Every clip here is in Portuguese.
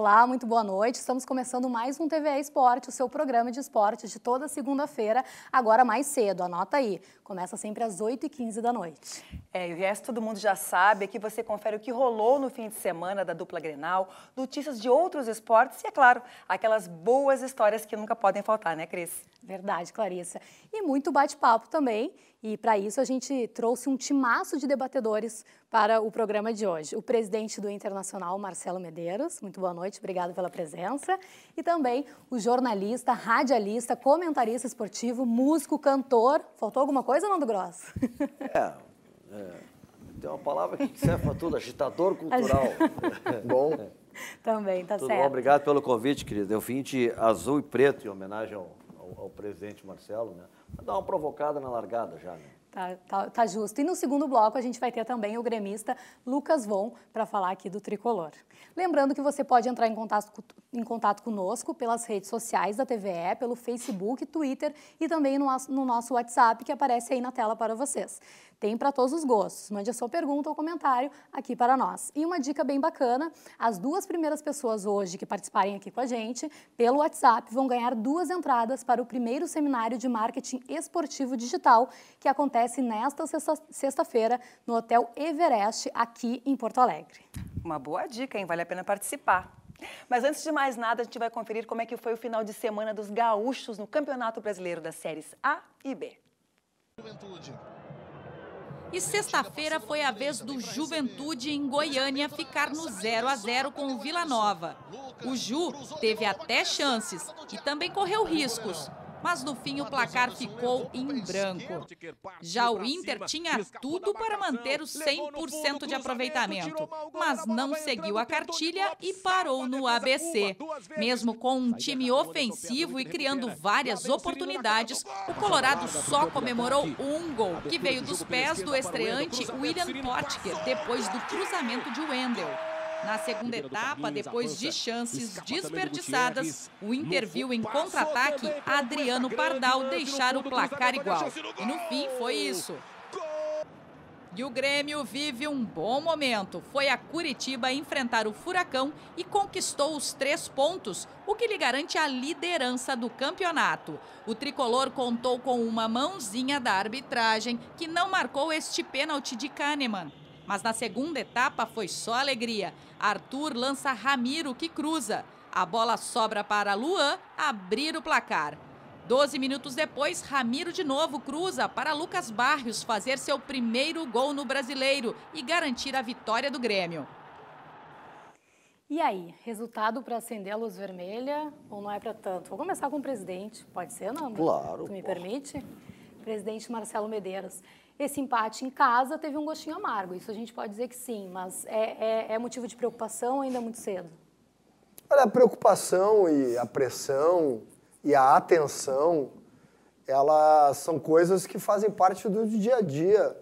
Olá, muito boa noite. Estamos começando mais um TVE Esporte, o seu programa de esportes de toda segunda-feira, agora mais cedo. Anota aí. Começa sempre às 8h15 da noite. É, e o resto todo mundo já sabe. que você confere o que rolou no fim de semana da dupla Grenal, notícias de outros esportes e, é claro, aquelas boas histórias que nunca podem faltar, né, Cris? Verdade, Clarissa. E muito bate-papo também. E para isso a gente trouxe um timaço de debatedores para o programa de hoje. O presidente do Internacional, Marcelo Medeiros, muito boa noite, obrigado pela presença. E também o jornalista, radialista, comentarista esportivo, músico, cantor. Faltou alguma coisa, Nando Gross? É, é tem uma palavra que serve para tudo, agitador cultural. Bom. Também, tá tudo certo. Bom, obrigado pelo convite, querido. Eu vim de azul e preto em homenagem ao ao, presidente Marcelo, né? Dar uma provocada na largada já, né? Tá, tá, tá, justo. E no segundo bloco a gente vai ter também o gremista Lucas Von para falar aqui do tricolor. Lembrando que você pode entrar em contato, em contato conosco pelas redes sociais da TVE, pelo Facebook, Twitter e também no, no nosso WhatsApp que aparece aí na tela para vocês. Tem para todos os gostos. Mande a sua pergunta ou comentário aqui para nós. E uma dica bem bacana: as duas primeiras pessoas hoje que participarem aqui com a gente pelo WhatsApp vão ganhar duas entradas para o primeiro seminário de marketing esportivo digital que acontece acontece nesta sexta-feira no Hotel Everest, aqui em Porto Alegre. Uma boa dica, hein? Vale a pena participar. Mas antes de mais nada, a gente vai conferir como é que foi o final de semana dos gaúchos no Campeonato Brasileiro das Séries A e B. Juventude. E sexta-feira foi a vez do Juventude em Goiânia ficar no 0 a 0 com o Vila Nova. O Ju teve até chances e também correu riscos, mas no fim o placar ficou em branco. Já o Inter tinha tudo para manter o 100% de aproveitamento, mas não seguiu a cartilha e parou no ABC. Mesmo com um time ofensivo e criando várias oportunidades, o Colorado só comemorou um gol, que veio dos pés do estreante William Potker, depois do cruzamento de Wendel. Na segunda etapa, depois de chances desperdiçadas, o Inter viu em contra-ataque Adriano Pardal deixar o placar igual. E no fim foi isso. E o Grêmio vive um bom momento. Foi a Curitiba enfrentar o Furacão e conquistou os três pontos, o que lhe garante a liderança do campeonato. O tricolor contou com uma mãozinha da arbitragem que não marcou este pênalti de Kahneman. Mas na segunda etapa foi só alegria. Arthur lança Ramiro, que cruza. A bola sobra para Luan abrir o placar. Doze minutos depois, Ramiro de novo cruza para Lucas Barrios fazer seu primeiro gol no brasileiro e garantir a vitória do Grêmio. E aí, resultado para acender a luz vermelha ou não é para tanto? Vou começar com o presidente, pode ser, não? Claro. Tu me porra. permite? Presidente Marcelo Medeiros esse empate em casa teve um gostinho amargo. Isso a gente pode dizer que sim, mas é, é, é motivo de preocupação ainda é muito cedo? Olha, a preocupação e a pressão e a atenção, elas são coisas que fazem parte do dia a dia,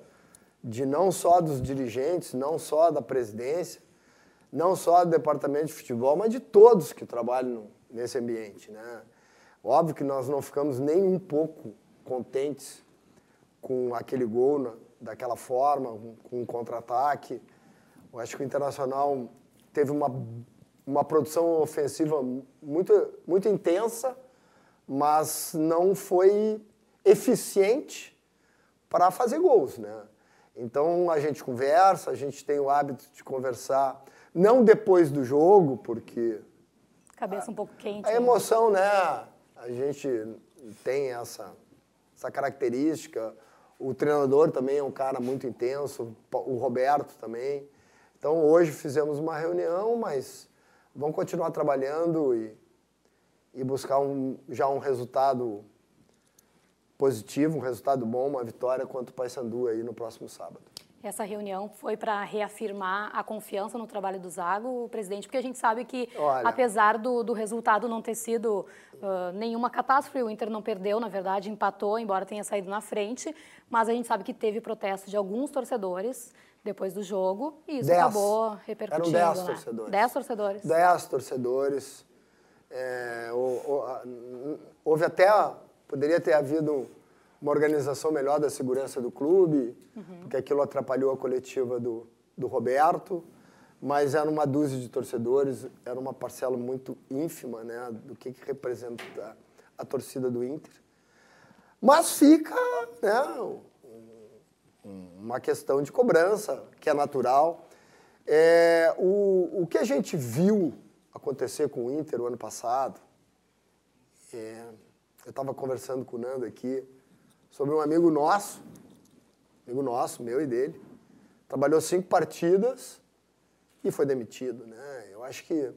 de não só dos dirigentes, não só da presidência, não só do departamento de futebol, mas de todos que trabalham nesse ambiente, né? Óbvio que nós não ficamos nem um pouco contentes com aquele gol na, daquela forma, com um contra-ataque. Eu acho que o Internacional teve uma, uma produção ofensiva muito, muito intensa, mas não foi eficiente para fazer gols, né? Então a gente conversa, a gente tem o hábito de conversar, não depois do jogo, porque. Cabeça a, um pouco quente. A né? emoção, né? A gente tem essa, essa característica. O treinador também é um cara muito intenso, o Roberto também. Então hoje fizemos uma reunião, mas vamos continuar trabalhando e, e buscar um, já um resultado positivo, um resultado bom, uma vitória contra o Paysandu aí no próximo sábado. Essa reunião foi para reafirmar a confiança no trabalho do Zago, presidente, porque a gente sabe que, Olha, apesar do, do, resultado não ter sido uh, nenhuma catástrofe, o Inter não perdeu, na verdade, empatou, embora tenha saído na frente, mas a gente sabe que teve protesto de alguns torcedores depois do jogo e isso dez. acabou repercutindo. Eram dez né? torcedores. Dez torcedores. Dez torcedores. É, hum, houve até, poderia ter havido uma organização melhor da segurança do clube, uhum. porque aquilo atrapalhou a coletiva do, do Roberto, mas era uma dúzia de torcedores, era uma parcela muito ínfima né, do que, que representa a torcida do Inter. Mas fica né, uma questão de cobrança, que é natural. É, o, o que a gente viu acontecer com o Inter o ano passado, é, eu estava conversando com o Nando aqui, sobre um amigo nosso, amigo nosso, meu e dele. Trabalhou cinco partidas e foi demitido, né? Eu acho que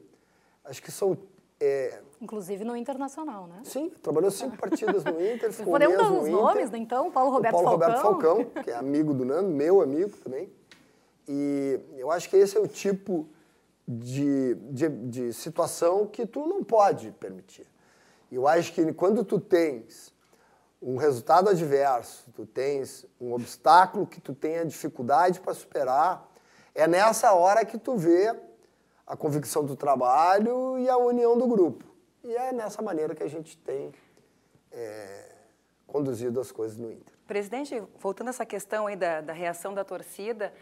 acho que são é... Inclusive no Internacional, né? Sim, trabalhou cinco partidas no Inter, ficou Podemos dar os nomes, Inter, né, então? Paulo Roberto Paulo Roberto Falcão. Falcão, que é amigo do Nando, meu amigo também. E eu acho que esse é o tipo de, de, de situação que tu não pode permitir. Eu acho que quando tu tens um resultado adverso, tu tens um obstáculo que tu tenha dificuldade para superar, é nessa hora que tu vê a convicção do trabalho e a união do grupo. E é nessa maneira que a gente tem é, conduzido as coisas no Inter. Presidente, voltando a essa questão aí da, da reação da torcida,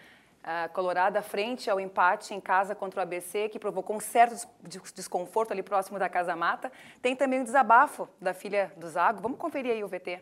uh, colorada frente ao empate em casa contra o ABC, que provocou um certo des desconforto ali próximo da Casa Mata. Tem também o um desabafo da filha do Zago. Vamos conferir aí o VT.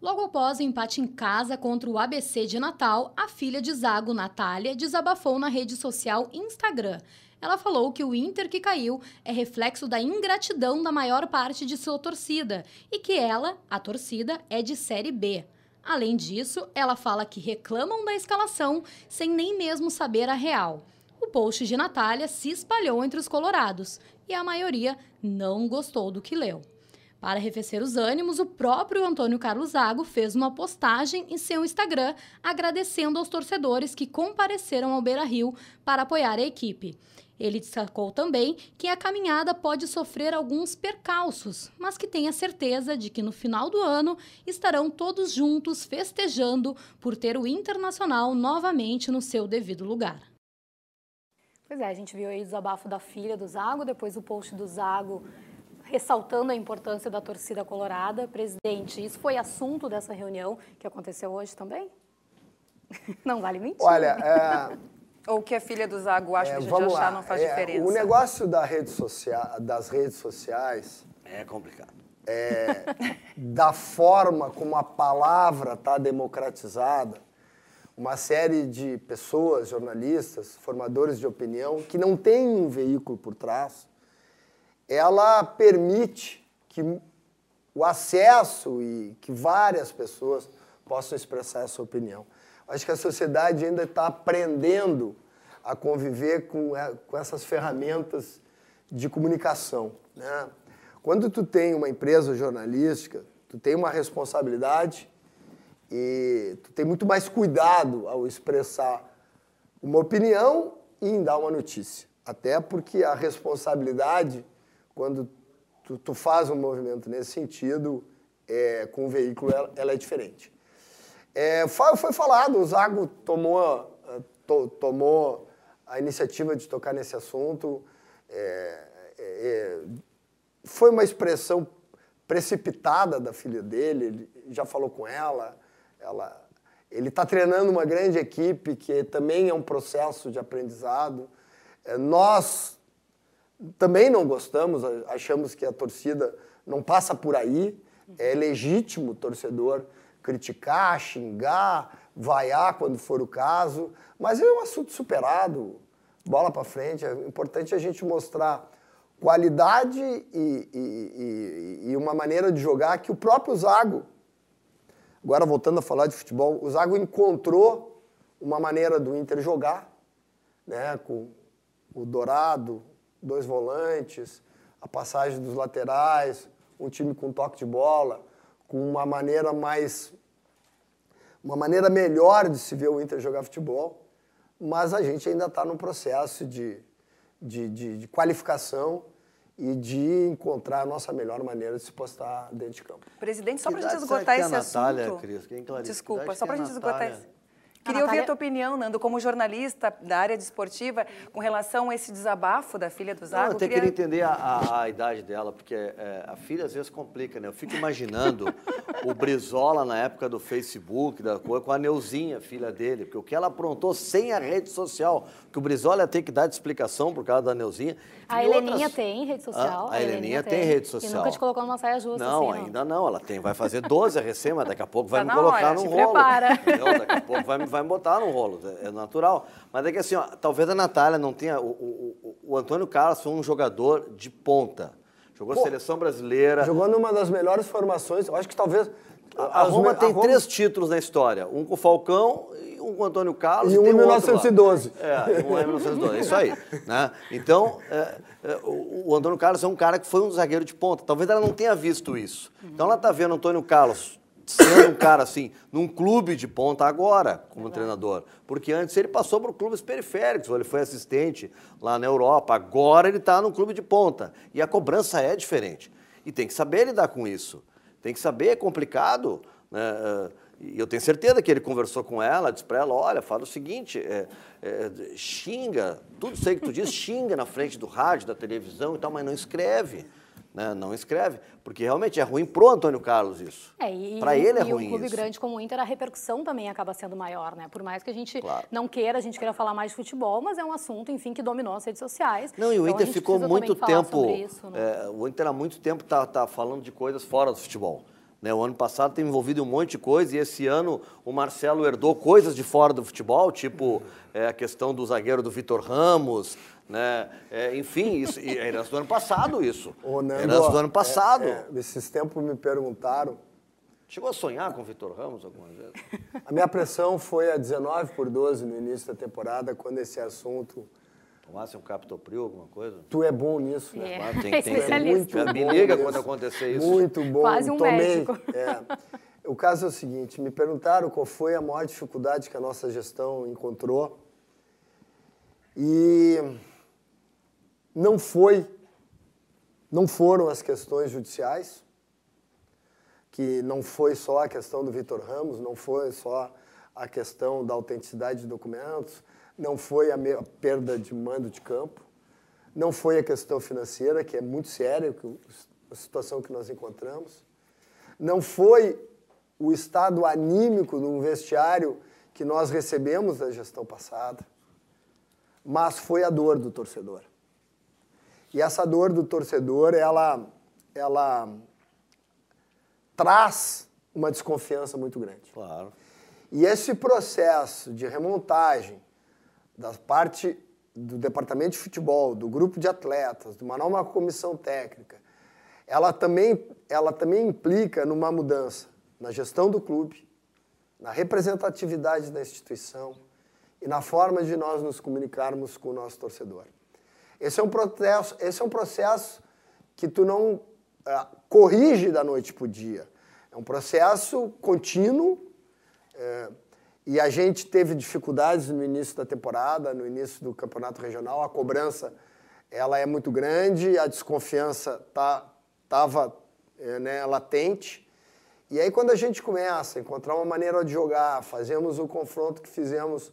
Logo após o empate em casa contra o ABC de Natal, a filha de Zago, Natália, desabafou na rede social Instagram. Ela falou que o Inter que caiu é reflexo da ingratidão da maior parte de sua torcida e que ela, a torcida, é de Série B. Além disso, ela fala que reclamam da escalação sem nem mesmo saber a real. O post de Natália se espalhou entre os colorados e a maioria não gostou do que leu. Para arrefecer os ânimos, o próprio Antônio Carlos Zago fez uma postagem em seu Instagram agradecendo aos torcedores que compareceram ao Beira Rio para apoiar a equipe. Ele destacou também que a caminhada pode sofrer alguns percalços, mas que tenha certeza de que no final do ano estarão todos juntos festejando por ter o Internacional novamente no seu devido lugar. Pois é, a gente viu aí o desabafo da filha do Zago, depois o post do Zago ressaltando a importância da torcida colorada. Presidente, isso foi assunto dessa reunião que aconteceu hoje também? Não vale mentir. Olha, é... Ou o que é filha do Zago acho é, que a gente achar lá. não faz é, diferença. O negócio da rede social, das redes sociais... É complicado. É, da forma como a palavra está democratizada, uma série de pessoas, jornalistas, formadores de opinião, que não tem um veículo por trás, ela permite que o acesso e que várias pessoas possam expressar essa opinião. Acho que a sociedade ainda está aprendendo a conviver com, é, com essas ferramentas de comunicação. Né? Quando tu tem uma empresa jornalística, tu tem uma responsabilidade e tu tem muito mais cuidado ao expressar uma opinião e em dar uma notícia. Até porque a responsabilidade, quando tu, tu faz um movimento nesse sentido, é, com o veículo, ela, ela é diferente. É, foi falado, o Zago tomou, eh, to, tomou a iniciativa de tocar nesse assunto. É, é, é, foi uma expressão precipitada da filha dele, ele já falou com ela. ela ele está treinando uma grande equipe, que também é um processo de aprendizado. É, nós também não gostamos, achamos que a torcida não passa por aí. É legítimo o torcedor criticar, xingar, vaiar quando for o caso, mas é um assunto superado. Bola para frente, é importante a gente mostrar qualidade e, e, e, uma maneira de jogar que o próprio Zago, agora voltando a falar de futebol, o Zago encontrou uma maneira do Inter jogar, né, com o Dourado, dois volantes, a passagem dos laterais, um time com toque de bola com uma maneira mais. uma maneira melhor de se ver o Inter jogar futebol, mas a gente ainda está num processo de, de, de, de qualificação e de encontrar a nossa melhor maneira de se postar dentro de campo. Presidente, só para é é a gente esgotar esse assunto. Cris, Desculpa, só para a gente esgotar esse. Queria Natália... ouvir a tua opinião, Nando, como jornalista da área desportiva, de com relação a esse desabafo da filha do Zago. Não, eu queria, queria entender a, a, a, idade dela, porque é, a filha às vezes complica, né? Eu fico imaginando o Brizola na época do Facebook, da coisa, com a Neuzinha, filha dele, porque o que ela aprontou sem a rede social, que o Brizola tem que dar de explicação por causa da Neuzinha. A Heleninha outras... tem rede social. Ah, a, a Heleninha, tem, tem, rede social. E nunca te colocou numa saia justa. Não, assim, ainda não. não. Ela tem, vai fazer 12 a recém, mas daqui a pouco tá vai tá me colocar hora, no rolo. Prepara. Daqui a pouco vai me vai botar no rolo, é, é natural. Mas é que assim, ó, talvez a Natália não tenha. O, o, o Antônio Carlos foi um jogador de ponta. Jogou Pô, seleção brasileira. Jogou numa das melhores formações, eu acho que talvez. A, a Roma me... tem a Roma... três títulos na história: um com o Falcão, um com o Antônio Carlos e, e um em 1912. É, um em 1912, é isso aí. Né? Então, é, é, o, o Antônio Carlos é um cara que foi um zagueiro de ponta. Talvez ela não tenha visto isso. Então, ela está vendo o Antônio Carlos sendo um cara assim, num clube de ponta agora, como treinador. Porque antes ele passou por clubes periféricos, ele foi assistente lá na Europa, agora ele está num clube de ponta. E a cobrança é diferente. E tem que saber lidar com isso. Tem que saber, é complicado. Né? Eh, e eu tenho certeza que ele conversou com ela, disse para ela, olha, fala o seguinte, é, é, xinga, tudo sei que tu diz, xinga na frente do rádio, da televisão e tal, mas não escreve né? não escreve, porque realmente é ruim pro Antônio Carlos isso. É, para ele é e ruim. E um clube isso. grande como o Inter, a repercussão também acaba sendo maior, né? Por mais que a gente claro. não queira, a gente queira falar mais de futebol, mas é um assunto, enfim, que dominou as redes sociais. Não, e o então, Inter ficou muito tempo. Isso, né? é, o Inter há muito tempo tá, tá falando de coisas fora do futebol. Né? O ano passado tem envolvido um monte de coisa e esse ano o Marcelo herdou coisas de fora do futebol, tipo é, a questão do zagueiro do Vitor Ramos, né? É, enfim, isso, é herança do ano passado isso. Ô, Nando, herança do ano é, passado. É, é, esses tempos me perguntaram. Chegou a sonhar com o Vitor Ramos alguma vez? A minha pressão foi a 19 por 12 no início da temporada, quando esse assunto tomasse um captopril, alguma coisa? Tu é bom nisso, né? Yeah. É, Mas tem, tem, é muito bom me liga quando acontecer isso. Muito bom. Quase um Tomei. É. O caso é o seguinte, me perguntaram qual foi a maior dificuldade que a nossa gestão encontrou. E não foi, não foram as questões judiciais, que não foi só a questão do Vitor Ramos, não foi só a questão da autenticidade de documentos, não foi a, perda de mando de campo, não foi a questão financeira, que é muito séria a situação que nós encontramos, não foi o estado anímico no vestiário que nós recebemos da gestão passada, mas foi a dor do torcedor. E essa dor do torcedor, ela, ela traz uma desconfiança muito grande. Claro. E esse processo de remontagem da parte do departamento de futebol, do grupo de atletas, de uma nova comissão técnica, ela também, ela também implica numa mudança na gestão do clube, na representatividade da instituição e na forma de nós nos comunicarmos com o nosso torcedor. Esse é um processo, esse é um processo que tu não ah, corrige da noite para o dia. É um processo contínuo é, e a gente teve dificuldades no início da temporada, no início do campeonato regional. A cobrança ela é muito grande, a desconfiança tá, tava eh, né, latente. E aí quando a gente começa a encontrar uma maneira de jogar, fazemos o confronto que fizemos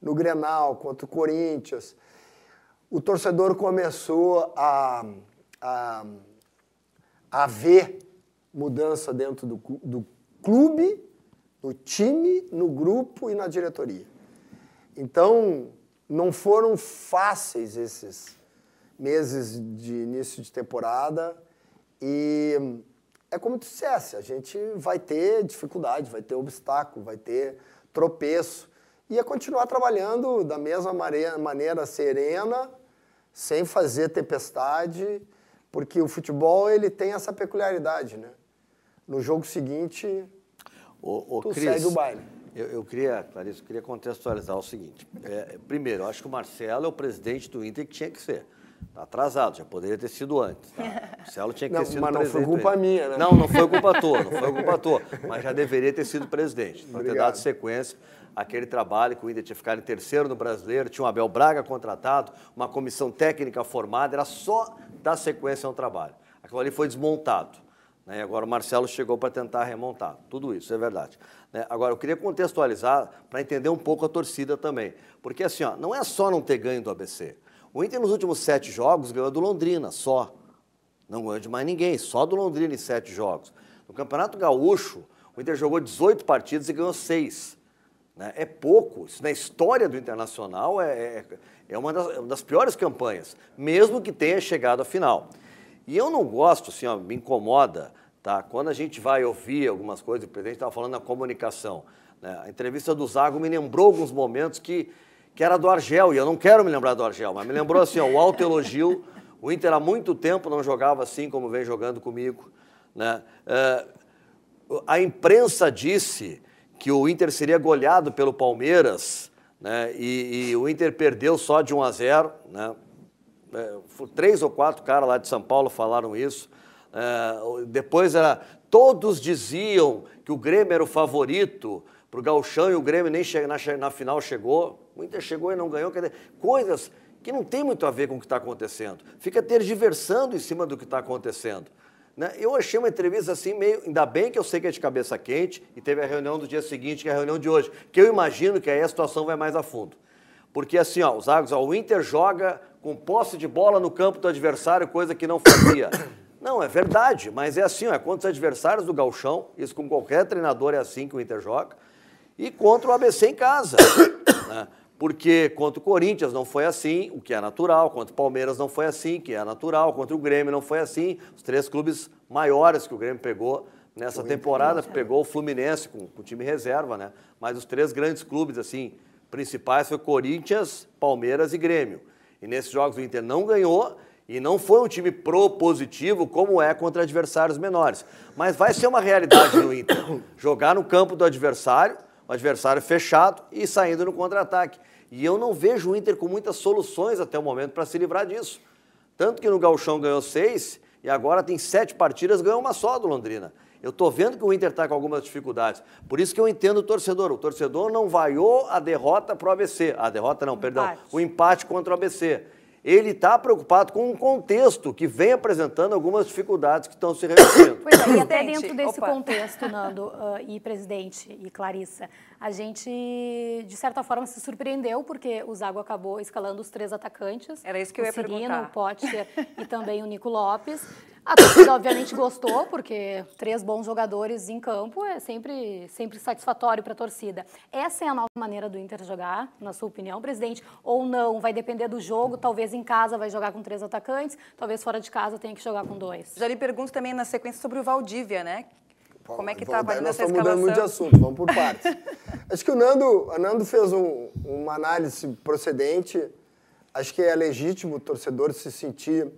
no Grenal contra o Corinthians, o torcedor começou a, a, a ver mudança dentro do, do clube, no time, no grupo e na diretoria. Então, não foram fáceis esses meses de início de temporada e é como tu dissesse, a gente vai ter dificuldade, vai ter obstáculo, vai ter tropeço e é continuar trabalhando da mesma maneira serena, sem fazer tempestade, porque o futebol ele tem essa peculiaridade, né? No jogo seguinte, o, o tu Chris, segue o baile. Eu, eu queria, Clarice, eu queria contextualizar o seguinte. É, primeiro, eu acho que o Marcelo é o presidente do Inter que tinha que ser. Está atrasado, já poderia ter sido antes. Tá? O Marcelo tinha que não, ter sido mas presidente. Mas não foi culpa minha, né? Não, não foi culpa tua, não foi culpa tua. Mas já deveria ter sido presidente, para ter dado sequência aquele trabalho que o Inter tinha ficado em terceiro no brasileiro, tinha o Abel Braga contratado, uma comissão técnica formada, era só dar sequência ao trabalho. Aquilo ali foi desmontado. Né? E agora o Marcelo chegou para tentar remontar. Tudo isso é verdade. Né? Agora, eu queria contextualizar para entender um pouco a torcida também. Porque assim, ó, não é só não ter ganho do ABC. O Inter nos últimos sete jogos ganhou do Londrina só. Não ganhou de mais ninguém, só do Londrina em sete jogos. No Campeonato Gaúcho, o Inter jogou 18 partidas e ganhou seis. Né? É pouco. Isso na história do Internacional é, é, é uma das, uma das piores campanhas, mesmo que tenha chegado à final. E eu não gosto, assim, ó, me incomoda, tá? quando a gente vai ouvir algumas coisas, o presidente estava falando na comunicação. Né? A entrevista do Zago me lembrou alguns momentos que, que era do Argel, e eu não quero me lembrar do Argel, mas me lembrou assim, ó, o alto elogio. O Inter há muito tempo não jogava assim como vem jogando comigo. Né? Uh, a imprensa disse que o Inter seria goleado pelo Palmeiras, né? E, e o Inter perdeu só de 1 a 0, né? É, três ou quatro caras lá de São Paulo falaram isso. É, depois era todos diziam que o Grêmio era o favorito para o Galchão e o Grêmio nem chega, na, na final chegou. O Inter chegou e não ganhou. Dizer, coisas que não tem muito a ver com o que está acontecendo. Fica ter diversando em cima do que está acontecendo. Né? Eu achei uma entrevista assim meio. Ainda bem que eu sei que é de cabeça quente e teve a reunião do dia seguinte, que é a reunião de hoje, que eu imagino que aí a situação vai mais a fundo. Porque assim, ó, os Águas, o Inter joga com posse de bola no campo do adversário, coisa que não fazia. Não, é verdade, mas é assim, ó, é contra os adversários do galchão, isso com qualquer treinador é assim que o Inter joga, e contra o ABC em casa porque contra o Corinthians não foi assim, o que é natural, contra o Palmeiras não foi assim, que é natural, contra o Grêmio não foi assim, os três clubes maiores que o Grêmio pegou nessa temporada, pegou né? o Fluminense com, o time reserva, né? Mas os três grandes clubes, assim, principais foi Corinthians, Palmeiras e Grêmio. E nesses jogos o Inter não ganhou e não foi um time propositivo como é contra adversários menores. Mas vai ser uma realidade no Inter, jogar no campo do adversário, o adversário fechado e saindo no contra-ataque. E eu não vejo o Inter com muitas soluções até o momento para se livrar disso. Tanto que no Galchão ganhou seis e agora tem sete partidas, ganhou uma só do Londrina. Eu estou vendo que o Inter está com algumas dificuldades. Por isso que eu entendo o torcedor. O torcedor não vaiou a derrota para o ABC. A derrota não, perdão. O empate contra o ABC. Ele está preocupado com um contexto que vem apresentando algumas dificuldades que estão se repetindo. Pois é, e até dentro desse Opa. contexto, Nando uh, e presidente e Clarissa, a gente, de certa forma, se surpreendeu, porque o Zago acabou escalando os três atacantes. Era isso que eu ia Cirino, perguntar. O Potker e também o Nico Lopes. A torcida, obviamente, gostou, porque três bons jogadores em campo é sempre, sempre satisfatório para a torcida. Essa é a nova maneira do Inter jogar, na sua opinião, presidente? Ou não? Vai depender do jogo. Talvez em casa vai jogar com três atacantes, talvez fora de casa tenha que jogar com dois. Já lhe pergunto também na sequência sobre o Valdívia, né? Como é que estava ali nessa escalação? mudando muito de assunto, vamos por partes. acho que o Nando, o Nando fez um, uma análise procedente. Acho que é legítimo o torcedor se sentir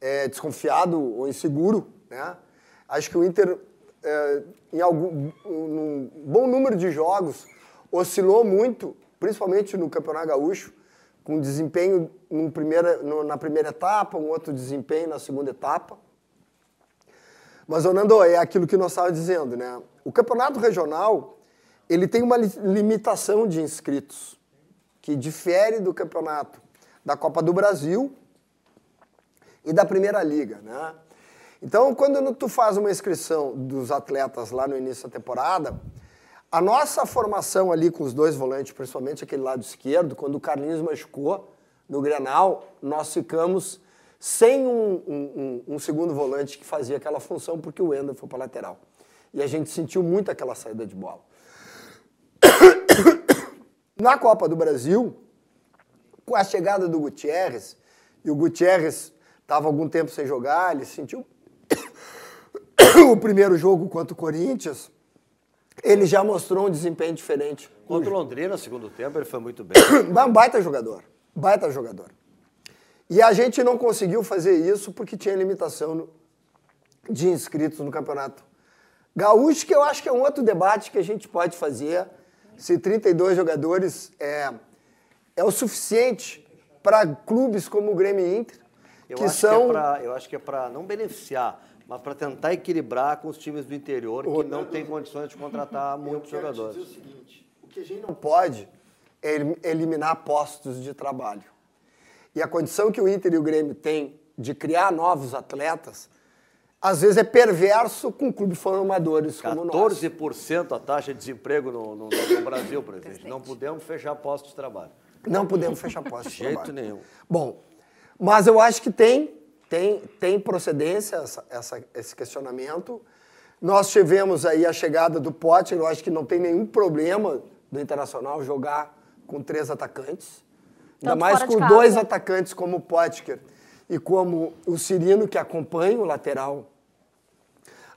é, desconfiado ou inseguro. Né? Acho que o Inter, é, em algum um bom número de jogos, oscilou muito, principalmente no Campeonato Gaúcho, com desempenho primeira, no, na primeira etapa, um outro desempenho na segunda etapa. Mas, Orlando, é aquilo que nós estávamos dizendo, né? O campeonato regional, ele tem uma limitação de inscritos, que difere do campeonato da Copa do Brasil e da Primeira Liga, né? Então, quando tu faz uma inscrição dos atletas lá no início da temporada, a nossa formação ali com os dois volantes, principalmente aquele lado esquerdo, quando o Carlinhos machucou no Grenal, nós ficamos sem um, um, um, segundo volante que fazia aquela função, porque o Wendel foi para lateral. E a gente sentiu muito aquela saída de bola. Na Copa do Brasil, com a chegada do Gutierrez, e o Gutierrez estava algum tempo sem jogar, ele sentiu o primeiro jogo contra o Corinthians, ele já mostrou um desempenho diferente. Contra o Londrina, no segundo tempo, ele foi muito bem. um baita jogador, baita jogador. E a gente não conseguiu fazer isso porque tinha limitação de inscritos no campeonato gaúcho, que eu acho que é um outro debate que a gente pode fazer, se 32 jogadores é, é o suficiente para clubes como o Grêmio e Inter, eu que são... Que é pra, eu acho que é para não beneficiar, mas para tentar equilibrar com os times do interior, que não tem condições de contratar muitos jogadores. Dizer o seguinte, o que a gente não pode é eliminar postos de trabalho e a condição que o Inter e o Grêmio têm de criar novos atletas, às vezes é perverso com clubes formadores como o nosso. 14% a taxa de desemprego no, no, no Brasil, presidente. Não podemos fechar postos de trabalho. Não podemos fechar postos de trabalho. De jeito nenhum. Bom, mas eu acho que tem, tem, tem procedência essa, essa, esse questionamento. Nós tivemos aí a chegada do Potter, eu acho que não tem nenhum problema do Internacional jogar com três atacantes. Então, Ainda mais com dois atacantes como o Potker e como o Cirino, que acompanha o lateral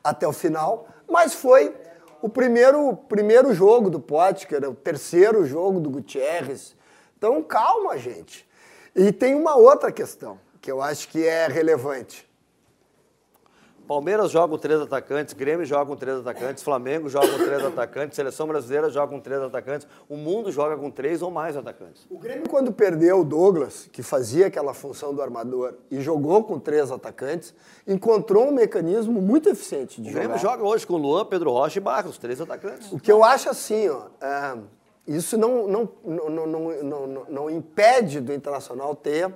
até o final. Mas foi o primeiro, primeiro jogo do Potker, o terceiro jogo do Gutierrez. Então, calma, gente. E tem uma outra questão que eu acho que é relevante. Palmeiras joga com três atacantes, Grêmio joga com três atacantes, Flamengo joga com três atacantes, Seleção Brasileira joga com três atacantes, o mundo joga com três ou mais atacantes. O Grêmio, quando perdeu o Douglas, que fazia aquela função do armador e jogou com três atacantes, encontrou um mecanismo muito eficiente de jogar. O Grêmio joga hoje com Luan, Pedro Rocha e Barros, três atacantes. O que eu acho assim, ó, é, isso não, não, não, não, não, não, não impede do Internacional ter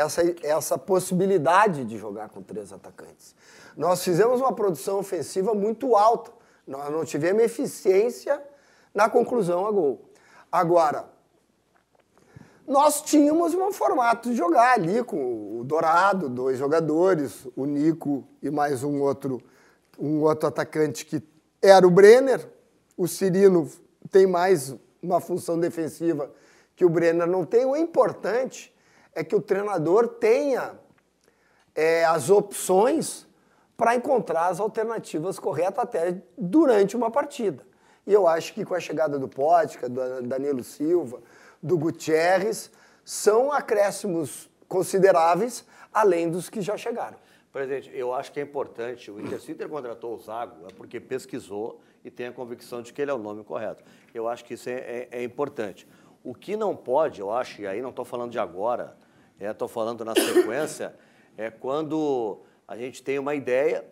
essa, essa possibilidade de jogar com três atacantes. Nós fizemos uma produção ofensiva muito alta, nós não tivemos eficiência na conclusão a gol. Agora, nós tínhamos um formato de jogar ali com o Dourado, dois jogadores, o Nico e mais um outro, um outro atacante que era o Brenner. O Cirino tem mais uma função defensiva que o Brenner não tem. O importante é que o treinador tenha é, as opções para encontrar as alternativas corretas até durante uma partida. E eu acho que com a chegada do Pótica, do Danilo Silva, do Gutierrez, são acréscimos consideráveis, além dos que já chegaram. Presidente, eu acho que é importante, o Inter, se Inter contratou o Zago, é porque pesquisou e tem a convicção de que ele é o nome correto. Eu acho que isso é, é, é importante. O que não pode, eu acho, e aí não estou falando de agora, estou é, né, falando na sequência, é quando a gente tem uma ideia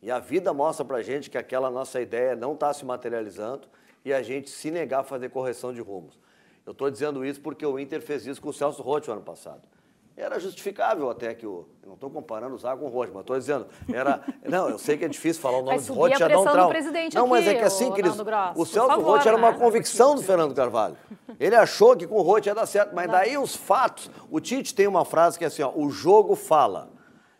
e a vida mostra para a gente que aquela nossa ideia não está se materializando e a gente se negar a fazer correção de rumos. Eu estou dizendo isso porque o Inter fez isso com o Celso Rotti no ano passado era justificável até que o. Não estou comparando o Zá com o mas estou dizendo. Era, não, eu sei que é difícil falar o nome do Rote já dá um trauma. Não, aqui, mas é que é assim, eles o Celso Rote era uma né? convicção do Fernando Carvalho. Ele achou que com o Rote ia dar certo, mas daí os fatos. O Tite tem uma frase que é assim: ó, o jogo fala.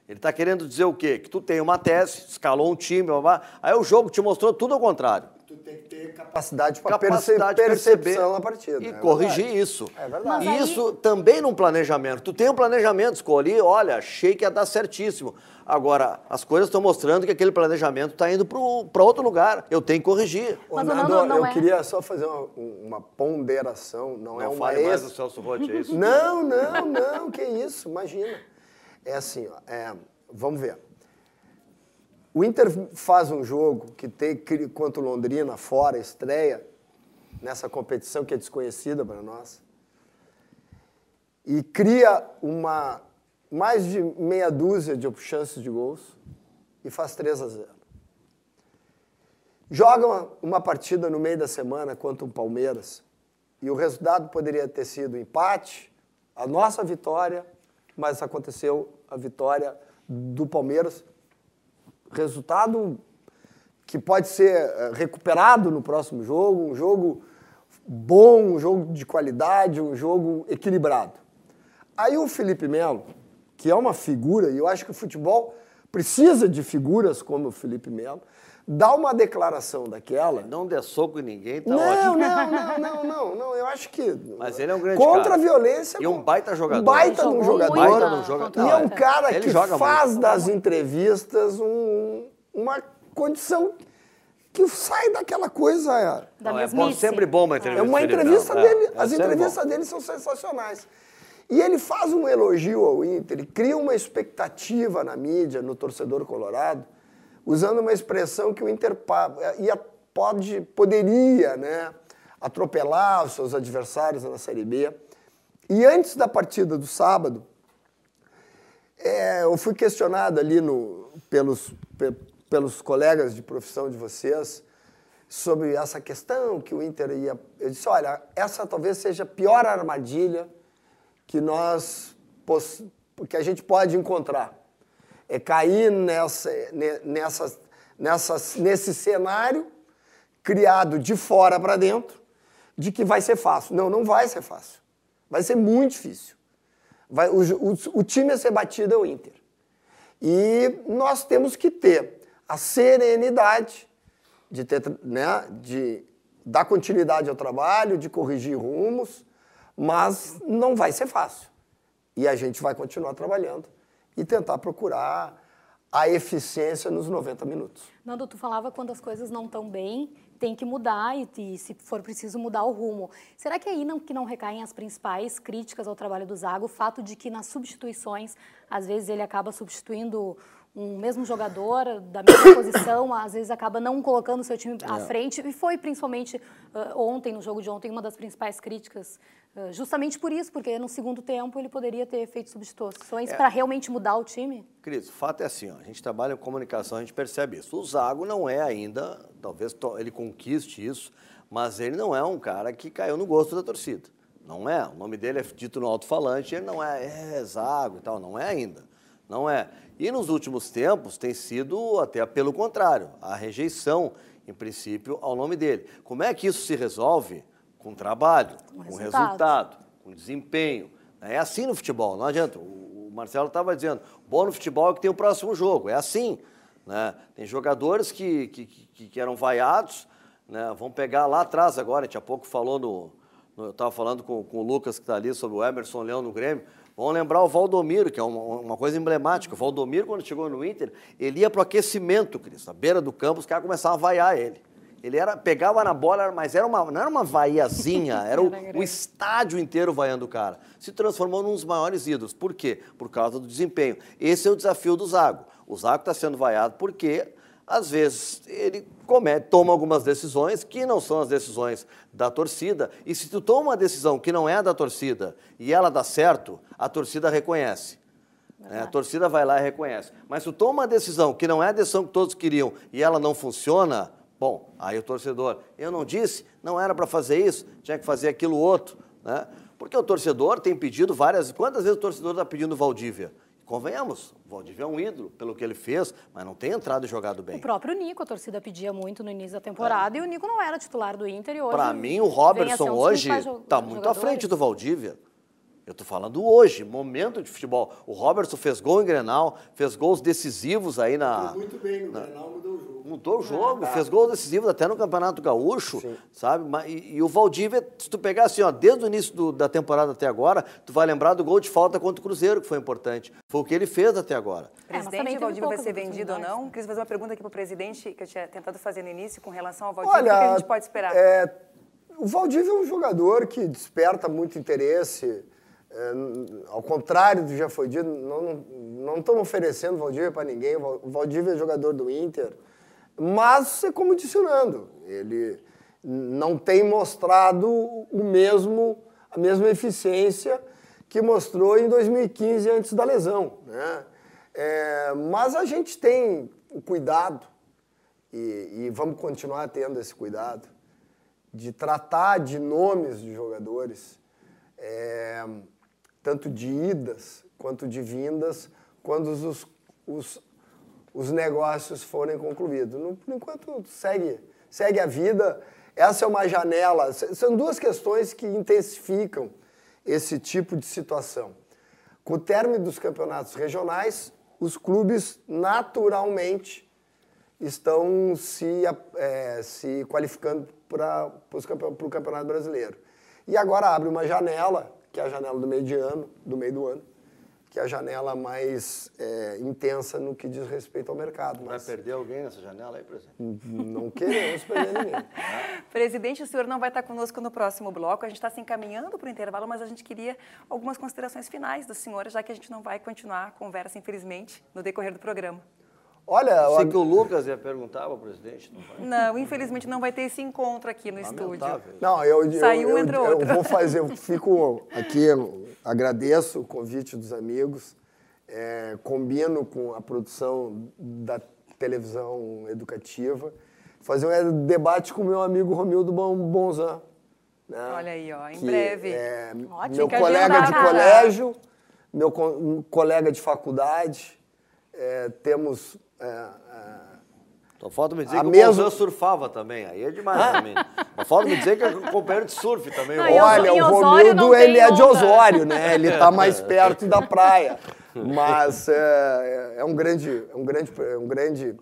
Ele está querendo dizer o quê? Que tu tem uma tese, escalou um time, blá, blá, aí o jogo te mostrou tudo ao contrário. Tu tem que ter capacidade para perce perceber a partida. E é corrigir verdade. isso. É verdade. isso também num planejamento. Tu tem um planejamento, escolhi, olha, achei que ia dar certíssimo. Agora, as coisas estão mostrando que aquele planejamento está indo para outro lugar. Eu tenho que corrigir. Mas não, não, não eu é. queria só fazer uma, uma ponderação. Não, é não é uma fale ex... mais do Celso Rotti, é isso? não, não, não, que isso, imagina. É assim, ó, é, vamos ver. O Inter faz um jogo que tem contra o Londrina fora, estreia, nessa competição que é desconhecida para nós, e cria uma mais de meia dúzia de chances de gols e faz 3 a 0. Joga uma, uma partida no meio da semana contra o Palmeiras e o resultado poderia ter sido empate, a nossa vitória, mas aconteceu a vitória do Palmeiras resultado que pode ser eh, recuperado no próximo jogo, um jogo bom, um jogo de qualidade, um jogo equilibrado. Aí o Felipe Melo, que é uma figura, e eu acho que o futebol precisa de figuras como o Felipe Melo, dá uma declaração daquela. Não dê soco em ninguém, tá não, ótimo. Não, não, não, não, não, eu acho que. Mas ele é um grande Contra cara. a violência. E um baita jogador. Baita de um jogador. Baita de um jogador. E é um é. cara ele que faz muito. das entrevistas um, uma condição que sai daquela coisa. É. Da não, é bom, sempre bom uma entrevista. É uma entrevista dele. dele é, as é entrevistas bom. dele são sensacionais. E ele faz um elogio ao Inter, ele cria uma expectativa na mídia, no torcedor colorado usando uma expressão que o Inter eh, ia, pode, poderia né, atropelar os seus adversários na Série B. E antes da partida do sábado, é, eu fui questionado ali no, pelos, pe, pelos colegas de profissão de vocês sobre essa questão que o Inter ia. Eu disse: olha, essa talvez seja a pior armadilha que nós que a gente pode encontrar é cair nessa, nessa, nessa, nesse cenário criado de fora para dentro de que vai ser fácil. Não, não vai ser fácil. Vai ser muito difícil. Vai, o, o, o time a ser batido é o Inter. E nós temos que ter a serenidade de, ter, né, de dar continuidade ao trabalho, de corrigir rumos, mas não vai ser fácil. E a gente vai continuar trabalhando e tentar procurar a eficiência nos 90 minutos. Nando, tu falava quando as coisas não estão bem, tem que mudar e, e, se for preciso mudar o rumo. Será que é aí não, que não recaem as principais críticas ao trabalho do Zago, o fato de que nas substituições, às vezes ele acaba substituindo um mesmo jogador eh, da mesma posição, às vezes acaba não colocando o seu time à é. frente. E foi principalmente uh, ontem, no jogo de ontem, uma das principais críticas. Eh, justamente por isso, porque no segundo tempo ele poderia ter feito substituições é. para realmente mudar o time? Cris, o fato é assim, ó, a gente trabalha com comunicação, a gente percebe isso. O Zago não é ainda, talvez ele conquiste isso, mas ele não é um cara que caiu no gosto da torcida. Não é. O nome dele é dito no alto-falante, ele não é, é Zago e tal, não é ainda não é? E nos últimos tempos tem sido até pelo contrário, a rejeição, em princípio, ao nome dele. Como é que isso se resolve? Com trabalho, com, com resultado. resultado. com desempenho. Né? É assim no futebol, não adianta. O Marcelo estava dizendo, bom no futebol é que tem o próximo jogo, é assim. Né? Tem jogadores que, que, que, que eram vaiados, né? vão pegar lá atrás agora, a gente há pouco falou no... no eu estava falando com, com o Lucas, que está ali, sobre o Emerson Leão no Grêmio. Vamos lembrar o Valdomiro, que é uma, uma coisa emblemática. O Valdomiro, quando chegou no Inter, ele ia para o aquecimento, Cris, na beira do campo, os caras começavam a vaiar ele. Ele era, pegava na bola, mas era uma, não era uma vaiazinha, era o, o, estádio inteiro vaiando o cara. Se transformou num dos maiores ídolos. Por quê? Por causa do desempenho. Esse é o desafio do Zago. O Zago está sendo vaiado porque às vezes ele comete, toma algumas decisões que não são as decisões da torcida. E se tu toma uma decisão que não é da torcida e ela dá certo, a torcida reconhece. É, a torcida vai lá e reconhece. Mas se tu toma uma decisão que não é a decisão que todos queriam e ela não funciona, bom, aí o torcedor, eu não disse, não era para fazer isso, tinha que fazer aquilo outro. Né? Porque o torcedor tem pedido várias. Quantas vezes o torcedor está pedindo Valdívia? convenhamos, o Valdívia é um ídolo pelo que ele fez, mas não tem entrado e jogado bem. O próprio Nico, a torcida pedia muito no início da temporada é. e o Nico não era titular do Inter e hoje... Para mim, o Robertson assim, hoje está muito à frente do Valdívia. Eu estou falando hoje, momento de futebol. O Robertson fez gol em Grenal, fez gols decisivos aí na. muito bem, o na, Grenal mudou o jogo. Mudou o ah, jogo, é, fez gols decisivos até no Campeonato Gaúcho, Sim. sabe? E, e, o Valdívia, se tu pegar assim, ó, desde o início do, da temporada até agora, tu vai lembrar do gol de falta contra o Cruzeiro, que foi importante. Foi o que ele fez até agora. É, presidente, o Valdívia vai ser vendido ou não? Queria fazer uma pergunta aqui para o presidente, que eu tinha tentado fazer no início, com relação ao Valdívia. Olha, o que a gente pode esperar? É, o Valdívia é um jogador que desperta muito interesse. É, ao contrário do que já foi dito, não, não estamos oferecendo Valdívia para ninguém. O Valdívia é jogador do Inter. Mas, é como adicionando ele não tem mostrado o mesmo, a mesma eficiência que mostrou em 2015, antes da lesão. Né? É, mas a gente tem o cuidado, e, e vamos continuar tendo esse cuidado, de tratar de nomes de jogadores. É, tanto de idas quanto de vindas, quando os, os, os negócios forem concluídos. No, por enquanto, segue, segue a vida. Essa é uma janela. São duas questões que intensificam esse tipo de situação. Com o término dos campeonatos regionais, os clubes naturalmente estão se, é, se qualificando para o campeonato brasileiro. E agora abre uma janela que é a janela do meio de ano, do meio do ano, que é a janela mais é, intensa no que diz respeito ao mercado. Mas... Vai perder alguém nessa janela aí, presidente? Não queremos perder ninguém. Né? Presidente, o senhor não vai estar conosco no próximo bloco. A gente está se encaminhando para o intervalo, mas a gente queria algumas considerações finais do senhor, já que a gente não vai continuar a conversa, infelizmente, no decorrer do programa. Olha, eu sei que o Lucas ia perguntar ao presidente. Não, não, infelizmente não vai ter esse encontro aqui no Lamentável. estúdio. Não, eu, Saiu, eu, eu, eu, vou fazer, eu fico aqui, agradeço o convite dos amigos, é, combino com a produção da televisão educativa, fazer um é, debate com meu amigo Romildo Bonzan. Né, Olha aí, ó, em que, breve. É, Ótimo, meu colega de colégio, meu co colega de faculdade, é, temos só é, é. então, falta me dizer a que mesmo... o surfava também, aí é demais também. Só falta me dizer que é companheiro de surf também. Não, Olha, o Romildo, ele onda. é de Osório, né? Ele está mais é. perto da praia. Mas é, é, um grande, um grande, um grande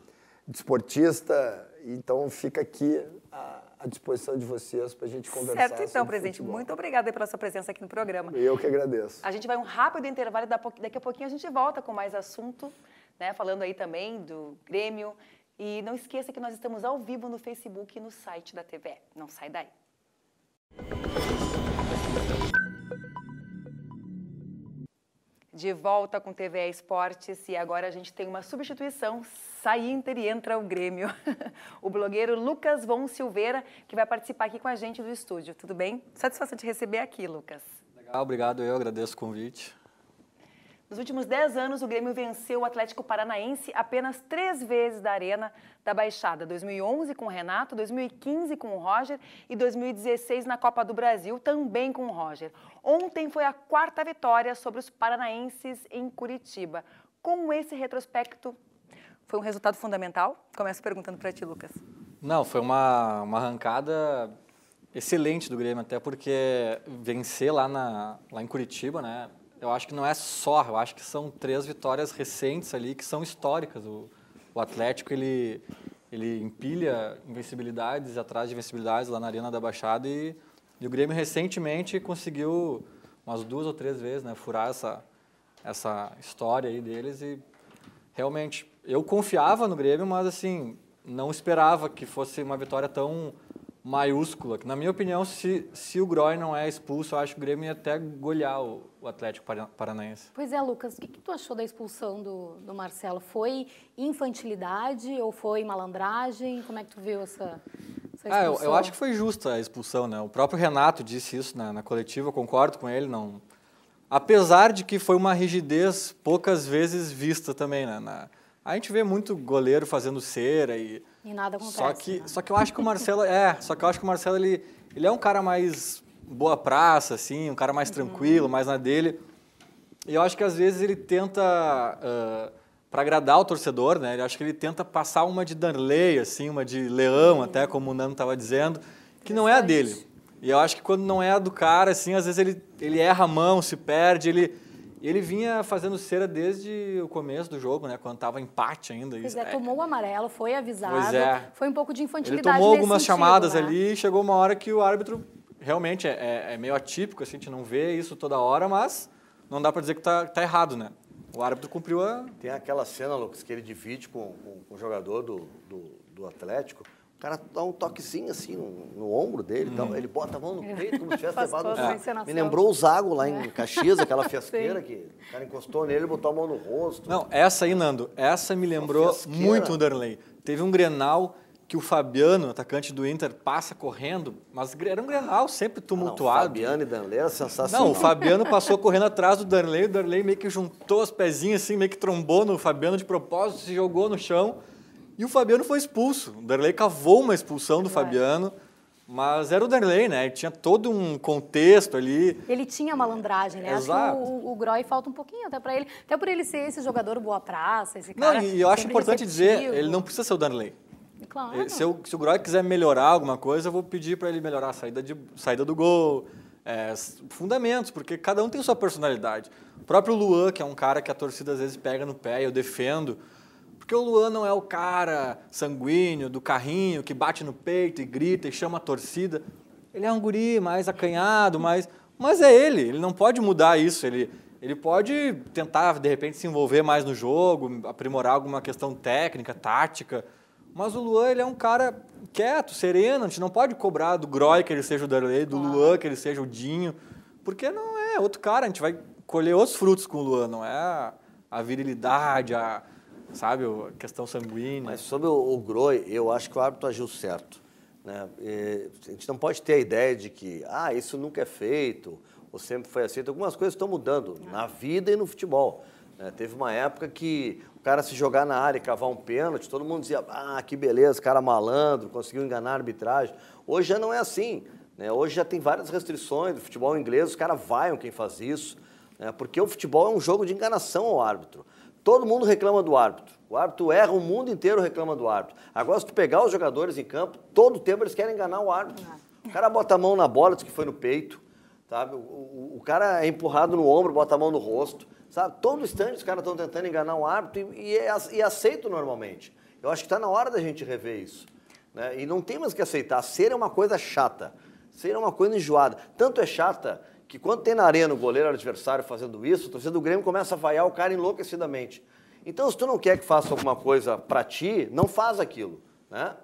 desportista, então fica aqui à disposição de vocês para a gente conversar. Certo, então, presidente. Futebol. Muito obrigada pela sua presença aqui no programa. Eu que agradeço. A gente vai um rápido intervalo e daqui a pouquinho a gente volta com mais assunto né? Falando aí também do Grêmio. E não esqueça que nós estamos ao vivo no Facebook e no site da TV, Não sai daí. De volta com TV Esportes e agora a gente tem uma substituição. Sai Inter e entra o Grêmio. O blogueiro Lucas Von Silveira, que vai participar aqui com a gente do estúdio. Tudo bem? Satisfação de receber aqui, Lucas. Legal, obrigado. Eu agradeço o convite. Nos últimos 10 anos, o Grêmio venceu o Atlético Paranaense apenas três vezes da Arena da Baixada: 2011 com o Renato, 2015 com o Roger e 2016 na Copa do Brasil, também com o Roger. Ontem foi a quarta vitória sobre os paranaenses em Curitiba. Como esse retrospecto foi um resultado fundamental? Começo perguntando para ti, Lucas. Não, foi uma, uma arrancada excelente do Grêmio, até porque vencer lá, na, lá em Curitiba, né? eu acho que não é só, eu acho que são três vitórias recentes ali que são históricas. O, o Atlético, ele, ele empilha invencibilidades atrás de invencibilidades lá na Arena da Baixada e, e o Grêmio recentemente conseguiu umas duas ou três vezes, né, furar essa, essa história aí deles e realmente eu confiava no Grêmio, mas assim, não esperava que fosse uma vitória tão maiúscula, que na minha opinião, se, se o Groy não é expulso, eu acho que o Grêmio ia até golear o, o Atlético Paranaense. Pois é, Lucas, o que, que tu achou da expulsão do, do, Marcelo? Foi infantilidade ou foi malandragem? Como é que tu viu essa, essa expulsão? Ah, eu, eu, acho que foi justa a expulsão, né? O próprio Renato disse isso na, na coletiva, eu concordo com ele, não... Apesar de que foi uma rigidez poucas vezes vista também, né? Na, a gente vê muito goleiro fazendo cera e e nada acontece. Só que, né? só que eu acho que o Marcelo é, só que eu acho que o Marcelo ele, ele é um cara mais boa praça assim, um cara mais uhum. tranquilo, mais na dele. E eu acho que às vezes ele tenta uh, ah, para agradar o torcedor, né? Eu acho que ele tenta passar uma de Darley assim, uma de leão, uhum. até como o Nando estava dizendo, que não é a dele. E eu acho que quando não é a do cara assim, às vezes ele ele erra a mão, se perde, ele ele vinha fazendo cera desde o começo do jogo, né? Quando tava empate ainda. Pois é, tomou o amarelo, foi avisado. Pois é. Foi um pouco de infantilidade. Ele tomou algumas sentido, chamadas né? ali e chegou uma hora que o árbitro realmente é, é, é, meio atípico, assim, a gente não vê isso toda hora, mas não dá para dizer que tá, tá, errado, né? O árbitro cumpriu a. Tem aquela cena, Lucas, que ele divide com, com, com o jogador do, do, do Atlético o cara dá um toquezinho assim no, no ombro dele, hum. Então, ele bota a mão no é. peito como se tivesse levado um... Me lembrou o Zago lá em é. Caxias, aquela fiasqueira que o cara encostou nele, botou a mão no rosto. Não, essa aí, Nando, essa me lembrou muito o Darley Teve um Grenal que o Fabiano, atacante do Inter, passa correndo, mas era um Grenal sempre tumultuado. Ah, não, Fabiano e Darley era é sensacional. Não, o Fabiano passou correndo atrás do Darley, o Darley meio que juntou os pezinhos assim, meio que trombou no Fabiano de propósito, se jogou no chão. E o Fabiano foi expulso. O Derlei cavou uma expulsão do Fabiano. Mas era o Derlei, né? Ele tinha todo um contexto ali. Ele tinha malandragem, né? Exato. Acho que o, o, o Groy falta um pouquinho até para ele. Até por ele ser esse jogador boa praça, esse cara. Não, e eu acho importante receptivo. dizer, ele não precisa ser o Derlei. Claro. Se, eu, se o Groy quiser melhorar alguma coisa, eu vou pedir para ele melhorar a saída, de, saída do gol, é, fundamentos, porque cada um tem sua personalidade. O próprio Luan, que é um cara que a torcida às vezes pega no pé, eu defendo. Porque o Luan não é o cara sanguíneo, do carrinho, que bate no peito e grita e chama a torcida. Ele é um guri mais acanhado, mais. Mas é ele, ele não pode mudar isso. Ele, ele pode tentar, de repente, se envolver mais no jogo, aprimorar alguma questão técnica, tática. Mas o Luan, ele é um cara quieto, sereno. A gente não pode cobrar do Groy que ele seja o Darley, do Luan que ele seja o Dinho. Porque não é outro cara. A gente vai colher outros frutos com o Luan, não é a virilidade, a sabe? A questão sanguínea. Mas sobre o, o Groi, eu acho que o árbitro agiu certo. Né? E a gente não pode ter a ideia de que, ah, isso nunca é feito, ou sempre foi aceito. Algumas coisas estão mudando é. na vida e no futebol. Né? Teve uma época que o cara se jogar na área e cavar um pênalti, todo mundo dizia, ah, que beleza, cara malandro, conseguiu enganar a arbitragem. Hoje já não é assim. Né? Hoje já tem várias restrições do futebol inglês, os caras vaiam quem faz isso. Né? Porque o futebol é um jogo de enganação ao árbitro. Todo mundo reclama do árbitro. O árbitro erra, o mundo inteiro reclama do árbitro. Agora, se tu pegar os jogadores em campo, todo tempo eles querem enganar o árbitro. É. O cara bota a mão na bola, diz que foi no peito. Sabe? O, o, o cara é empurrado no ombro, bota a mão no rosto. Sabe? Todo instante os caras estão tentando enganar o árbitro e, e, é e aceito normalmente. Eu acho que está na hora da gente rever isso. Né? E não tem mais que aceitar. Ser é uma coisa chata. Ser é uma coisa enjoada. Tanto é chata que quando tem na arena o goleiro adversário fazendo isso, o torcedor do Grêmio começa a vaiar o cara enlouquecidamente. Então, se tu não quer que faça alguma coisa para ti, não faz aquilo, né?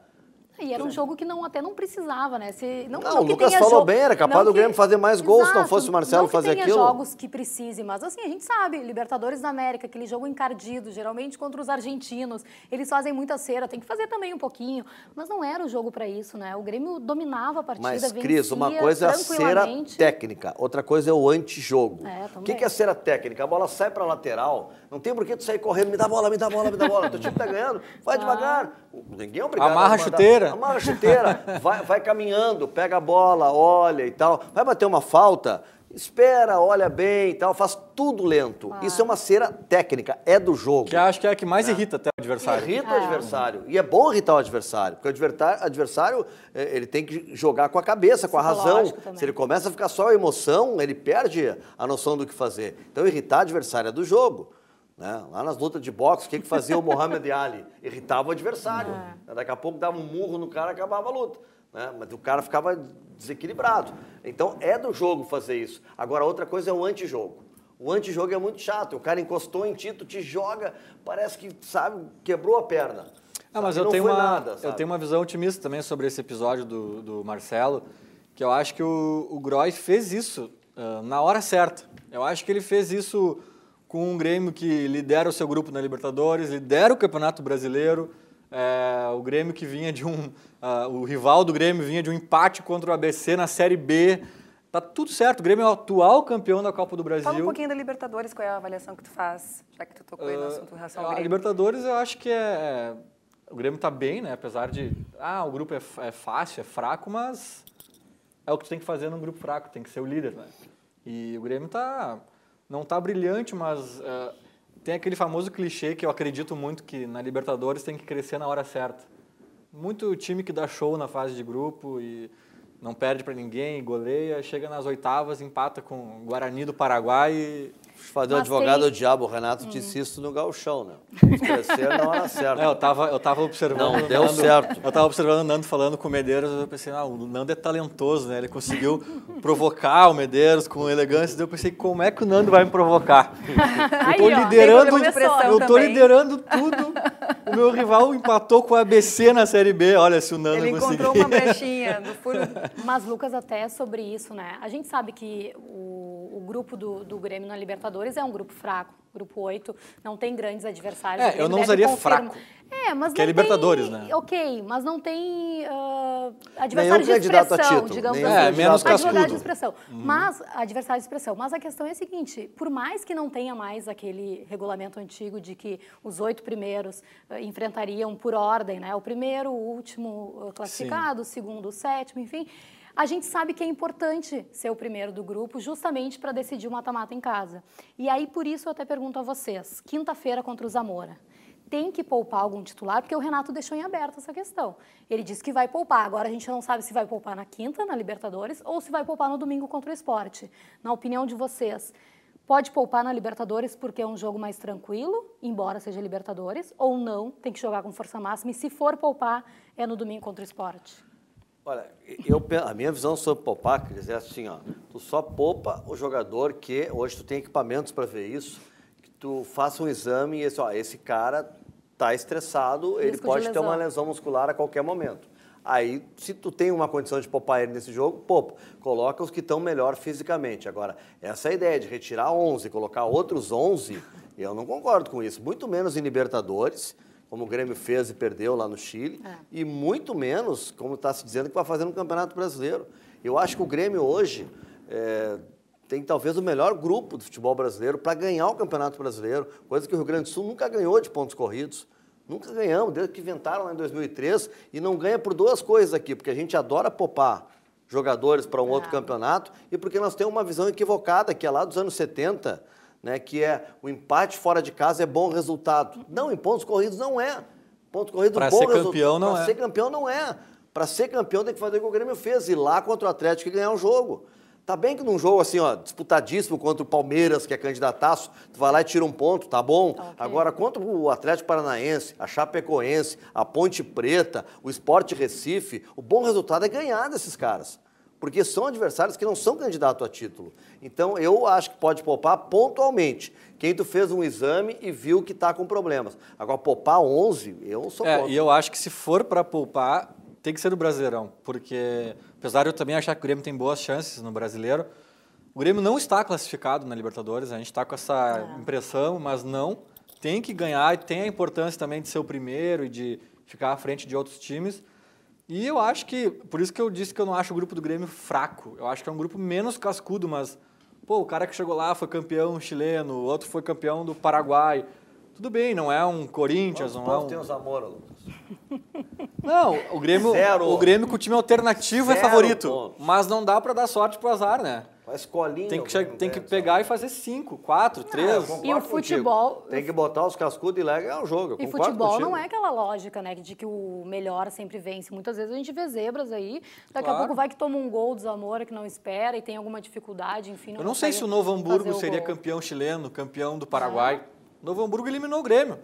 E era um é. jogo que não, até não precisava, né? Se, não, não, não o Lucas falou jogo, bem, era capaz do Grêmio fazer mais gols exato, se não fosse o Marcelo não que fazer tenha Tem jogos que precise, mas assim, a gente sabe, Libertadores da América, aquele jogo encardido, geralmente contra os argentinos, eles fazem muita cera, tem que fazer também um pouquinho, mas não era o jogo para isso, né? O Grêmio dominava a partida, Mas, Cris, uma coisa é a cera técnica, outra coisa é o antijogo. É, o que, que é cera técnica? A bola sai para lateral, não tem por que tu sair correndo, me dá bola, me dá bola, me dá bola, teu time tá ganhando, vai ah. devagar. Ninguém é obrigado Amarra a chuteira chuteira. Uma chuteira, vai, vai caminhando, pega a bola, olha e tal. Vai bater uma falta, espera, olha bem e tal, faz tudo lento. Ah. Isso é uma cera técnica, é do jogo. Que acho que é a que mais é. irrita até o adversário. Irrita é. o ah. adversário. E é bom irritar o adversário, porque o adversário eh, ele tem que jogar com a cabeça, com a razão. Também. Se ele começa a ficar só a emoção, ele perde a noção do que fazer. Então irritar o adversário é do jogo. Né? Lá nas lutas de boxe, o que, que fazia o Mohamed Ali? Irritava o adversário. É. Né? Daqui a pouco dava um murro no cara e acabava a luta. Né? Mas o cara ficava desequilibrado. Então é do jogo fazer isso. Agora, outra coisa é o antijogo. O antijogo é muito chato. O cara encostou em ti, tu te joga, parece que, sabe, quebrou a perna. Ah, mas eu tenho, uma, nada, eu tenho uma visão otimista também sobre esse episódio do, do Marcelo, que eu acho que o, o Groy fez isso uh, na hora certa. Eu acho que ele fez isso com um Grêmio que lidera o seu grupo na Libertadores, lidera o Campeonato Brasileiro. É, o Grêmio que vinha de um. Uh, o rival do Grêmio vinha de um empate contra o ABC na Série B. Tá tudo certo, o Grêmio é o atual campeão da Copa do Brasil. Fala um pouquinho da Libertadores, qual é a avaliação que tu faz, já que tu tocou uh, no ah, assunto em relação ao Grêmio? A Libertadores eu acho que é, é. O Grêmio tá bem, né? Apesar de. Ah, o grupo é, é fácil, é fraco, mas é o que tu tem que fazer num grupo fraco, tem que ser o líder, né? E o Grêmio tá não está brilhante, mas uh, tem aquele famoso clichê que eu acredito muito que na Libertadores tem que crescer na hora certa. Muito time que dá show na fase de grupo e não perde para ninguém, goleia, chega nas oitavas, empata com o Guarani do Paraguai e fazer o advogado tem... diabo, o Renato hum. disse isso no galchão, né? Crescer não era certo. É, eu tava eu tava observando. Não, deu Nando, certo. Eu tava observando o Nando falando com o Medeiros, eu pensei, ah, o Nando é talentoso, né? Ele conseguiu provocar o Medeiros com elegância. eu pensei, como é que o Nando vai me provocar? Eu tô Aí, liderando, ó, eu tô liderando tudo. O meu rival empatou com o ABC na Série B. Olha se o Nando Ele conseguir. encontrou uma brechinha No furo. Mas Lucas até sobre isso, né? A gente sabe que o grupo do, do Grêmio na Libertadores é um grupo fraco. Grupo 8 não tem grandes adversários. É, eu não usaria confirma. fraco. É, mas que é não é Libertadores, tem, né? Ok, mas não tem uh, ah, adversário Nenhum de expressão, digamos Nenhum assim. É, menos cascudo. de expressão. Uhum. Mas, adversário de expressão. Mas a questão é a seguinte, por mais que não tenha mais aquele regulamento antigo de que os oito primeiros uh, enfrentariam por ordem, né? O primeiro, o último eh, classificado, Sim. o segundo, o sétimo, enfim... A gente sabe que é importante ser o primeiro do grupo, justamente para decidir o mata-mata em casa. E aí, por isso, eu até pergunto a vocês: quinta-feira contra o Zamora. Tem que poupar algum titular, porque o Renato deixou em aberto essa questão. Ele disse que vai poupar. Agora a gente não sabe se vai poupar na quinta, na Libertadores, ou se vai poupar no domingo contra o esporte. Na opinião de vocês, pode poupar na Libertadores porque é um jogo mais tranquilo, embora seja Libertadores, ou não, tem que jogar com força máxima, e se for poupar, é no domingo contra o esporte. Olha, eu, a minha visão sobre poupar, Cris, é assim, ó, tu só poupa o jogador que hoje tu tem equipamentos para ver isso, que tu faça um exame e esse, ó, esse cara tá estressado, Risco ele pode ter uma lesão muscular a qualquer momento. Aí, se tu tem uma condição de poupar ele nesse jogo, poupa. Coloca os que estão melhor fisicamente. Agora, essa é ideia de retirar 11 e colocar outros 11, eu não concordo com isso. Muito menos em Libertadores, como o Grêmio fez e perdeu lá no Chile, é. e muito menos, como está se dizendo, que vai fazer no Campeonato Brasileiro. Eu acho que o Grêmio hoje é, tem talvez o melhor grupo do futebol brasileiro para ganhar o Campeonato Brasileiro, coisa que o Rio Grande do Sul nunca ganhou de pontos corridos. Nunca ganhamos, desde que inventaram lá em 2003, e não ganha por duas coisas aqui, porque a gente adora popar jogadores para um é. outro campeonato e porque nós temos uma visão equivocada, que é lá dos anos 70, né, que é o empate fora de casa é bom resultado. Não, em pontos corridos não é. Ponto corrido pra bom ser resultado. Campeão não é. ser campeão não é. Para ser campeão tem que fazer o que o Grêmio fez, ir lá contra o Atlético e ganhar o um jogo. Tá bem que num jogo assim, ó, disputadíssimo contra o Palmeiras, que é candidataço, tu vai lá e tira um ponto, tá bom. Tá okay. Agora, contra o Atlético Paranaense, a Chapecoense, a Ponte Preta, o Esporte Recife, o bom resultado é ganhar desses caras porque são adversários que não são candidato a título. Então, eu acho que pode poupar pontualmente. Quem tu fez um exame e viu que está com problemas. Agora, poupar 11, eu sou é, E eu acho que se for para poupar, tem que ser do Brasileirão, porque apesar de eu também achar que o Grêmio tem boas chances no Brasileiro, o Grêmio não está classificado na Libertadores, a gente está com essa é. impressão, mas não. Tem que ganhar e tem a importância também de ser o primeiro e de ficar à frente de outros times. E eu acho que, por isso que eu disse que eu não acho o grupo do Grêmio fraco. Eu acho que é um grupo menos cascudo, mas, pô, o cara que chegou lá foi campeão chileno, o outro foi campeão do Paraguai. Tudo bem, não é um Corinthians, não é um... tem os amor, Lucas? Não, o Grêmio, Zero. o Grêmio com o time alternativo é Zero é favorito, mas não dá para dar sorte pro azar, né? escolinha. Tem que, tem que pegar e fazer cinco, quatro, três. e o futebol. Contigo. Tem que botar os cascudos e legal é um jogo. E futebol contigo. não é aquela lógica, né? De que o melhor sempre vence. Muitas vezes a gente vê zebras aí, daqui claro. a pouco vai que toma um gol do Zamora que não espera e tem alguma dificuldade, enfim. Não Eu não sei se o Novo Hamburgo seria gol. campeão chileno, campeão do Paraguai. É. Novo Hamburgo eliminou o Grêmio.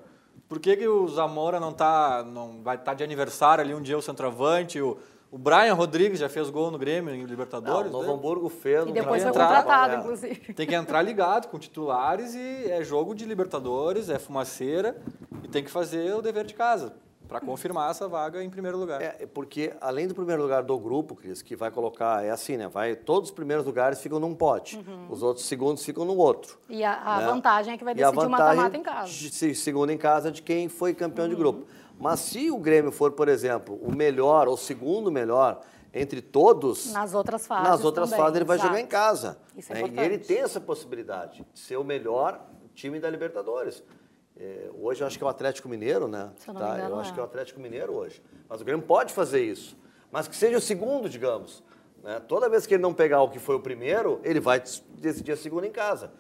Por que, que o Zamora não tá. não vai estar tá de aniversário ali um dia o centroavante, o o Brian Rodrigues já fez gol no Grêmio, em Libertadores. Não, é, o Novo né? Hamburgo fez. E né? depois foi entrar, contratado, é. inclusive. Tem que entrar ligado com titulares e é jogo de Libertadores, é fumaceira e tem que fazer o dever de casa para confirmar essa vaga em primeiro lugar. É, porque além do primeiro lugar do grupo, Cris, que vai colocar, é assim, né? Vai, todos os primeiros lugares ficam num pote, uhum. os outros segundos ficam no outro. E a, a né? vantagem é que vai decidir o mata-mata em casa. De, segundo em casa de quem foi campeão uhum. de grupo. Mas se o Grêmio for, por exemplo, o melhor ou segundo melhor entre todos. Nas outras fases. Nas outras também, fases ele vai exato. jogar em casa. Isso é né? importante. E ele tem essa possibilidade de ser o melhor time da Libertadores. É, hoje eu acho que é o Atlético Mineiro, né? Se eu não tá? me engano, eu acho é. que é o Atlético Mineiro hoje. Mas o Grêmio pode fazer isso. Mas que seja o segundo, digamos. Né? Toda vez que ele não pegar o que foi o primeiro, ele vai decidir a segunda em casa.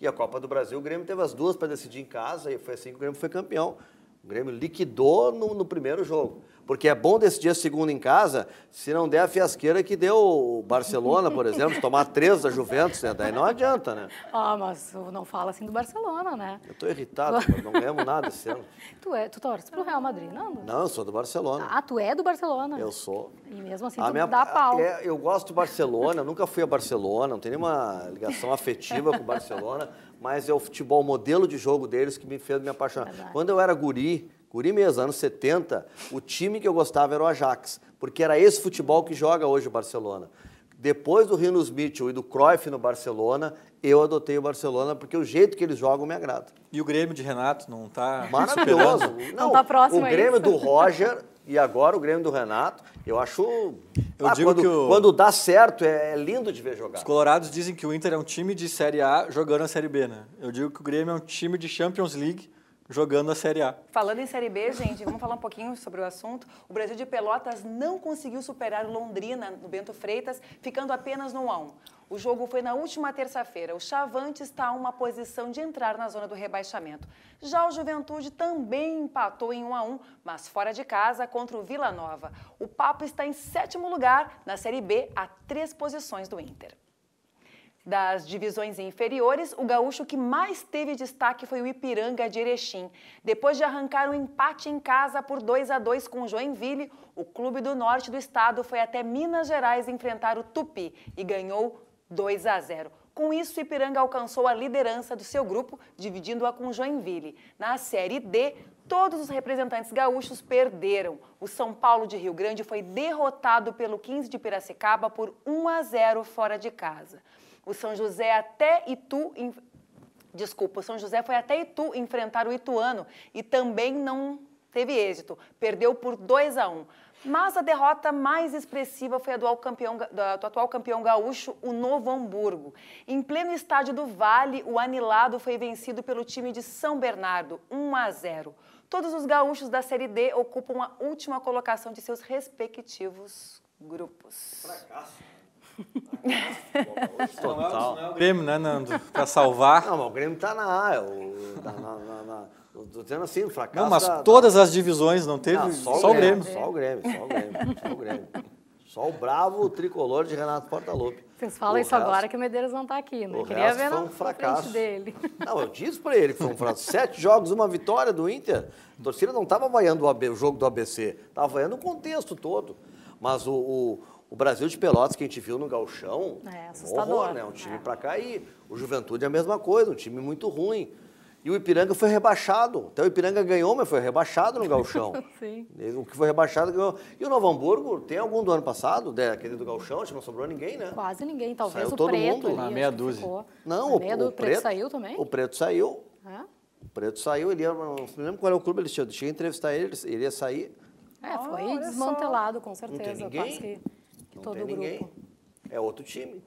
E a Copa do Brasil, o Grêmio teve as duas para decidir em casa e foi assim que o Grêmio foi campeão. O Grêmio liquidou no, no primeiro jogo porque é bom decidir a segunda em casa, se não der a fiasqueira que deu o Barcelona, por exemplo, tomar três da Juventus, né? Daí não adianta, né? Ah, mas não fala assim do Barcelona, né? Eu tô irritado, tu... não ganhamos nada esse ano. Tu, é, tu torce pro Real Madrid, não? Não, eu sou do Barcelona. Ah, tu é do Barcelona? Eu sou. E mesmo assim a tu minha... dá pau. É, eu gosto do Barcelona, nunca fui a Barcelona, não tenho nenhuma ligação afetiva com o Barcelona, mas é o futebol, o modelo de jogo deles que me fez me apaixonar. Verdade. Quando eu era guri, Guri mesmo, anos 70, o time que eu gostava era o Ajax, porque era esse futebol que joga hoje o Barcelona. Depois do Rinos Mitchell e do Cruyff no Barcelona, eu adotei o Barcelona porque o jeito que eles jogam me agrada. E o Grêmio de Renato não está maravilhoso. Não, não tá próximo O Grêmio do Roger e agora o Grêmio do Renato, eu acho. Eu ah, digo quando, que o... quando dá certo, é, é lindo de ver jogar. Os Colorados dizem que o Inter é um time de Série A jogando a Série B, né? Eu digo que o Grêmio é um time de Champions League jogando a Série A. Falando em Série B, gente, vamos falar um pouquinho sobre o assunto. O Brasil de Pelotas não conseguiu superar o Londrina no Bento Freitas, ficando apenas no 1 O jogo foi na última terça-feira. O Chavante está a uma posição de entrar na zona do rebaixamento. Já o Juventude também empatou em 1 a 1, mas fora de casa contra o Vila Nova. O Papo está em sétimo lugar na Série B, a três posições do Inter. Das divisões inferiores, o gaúcho que mais teve destaque foi o Ipiranga de Erechim. Depois de arrancar um empate em casa por 2 a 2 com Joinville, o clube do norte do estado foi até Minas Gerais enfrentar o Tupi e ganhou 2 a 0. Com isso, Ipiranga alcançou a liderança do seu grupo, dividindo-a com Joinville. Na Série D, todos os representantes gaúchos perderam. O São Paulo de Rio Grande foi derrotado pelo 15 de Piracicaba por 1 a 0 fora de casa. O São José até Itu. Desculpa, o São José foi até Itu enfrentar o Ituano e também não teve êxito. Perdeu por 2 a 1. Um. Mas a derrota mais expressiva foi a do, campeão, do, atual campeão gaúcho, o Novo Hamburgo. Em pleno estádio do Vale, o anilado foi vencido pelo time de São Bernardo, 1 a 0. Todos os gaúchos da Série D ocupam a última colocação de seus respectivos grupos. Fracasso. Total. Grêmio, né, Nando? Para salvar. Não, mas o Grêmio está na A. É o, tá na, tô dizendo assim, fracasso. Não, mas da, todas da... as divisões não teve. Não, só, só, o Grêmio, Grêmio. Só o Grêmio, só o Grêmio, só o Grêmio. Só o bravo tricolor de Renato Portaluppi. Vocês falam o isso resto, agora que o Medeiros não está aqui, né? Queria ver na, um fracasso. dele. Não, eu disse para ele que foi um fracasso. Sete jogos, uma vitória do Inter. A torcida não estava vaiando o, AB, o jogo do ABC, estava vaiando o contexto todo. Mas o, o o Brasil de Pelotas que a gente viu no Galchão, é, Um horror, né? Um time é. para cair. O Juventude é a mesma coisa, um time muito ruim. E o Ipiranga foi rebaixado. Até então, o Ipiranga ganhou, mas foi rebaixado no Galchão. Sim. O que foi rebaixado ganhou. E o Novo Hamburgo tem algum do ano passado, daquele do Galchão, acho que não sobrou ninguém, né? Quase ninguém, talvez saiu o todo preto. Mundo. Ali, meia dúzia. Não, o, meia do, o, preto, preto, saiu também? O preto saiu. É? O preto saiu, ele era, é não me lembro qual era é o clube, ele tinha, tinha entrevistar ele, ele ia sair. É, foi desmantelado, só. com certeza. Não tem ninguém. Não Todo tem ninguém. Grupo. É outro time.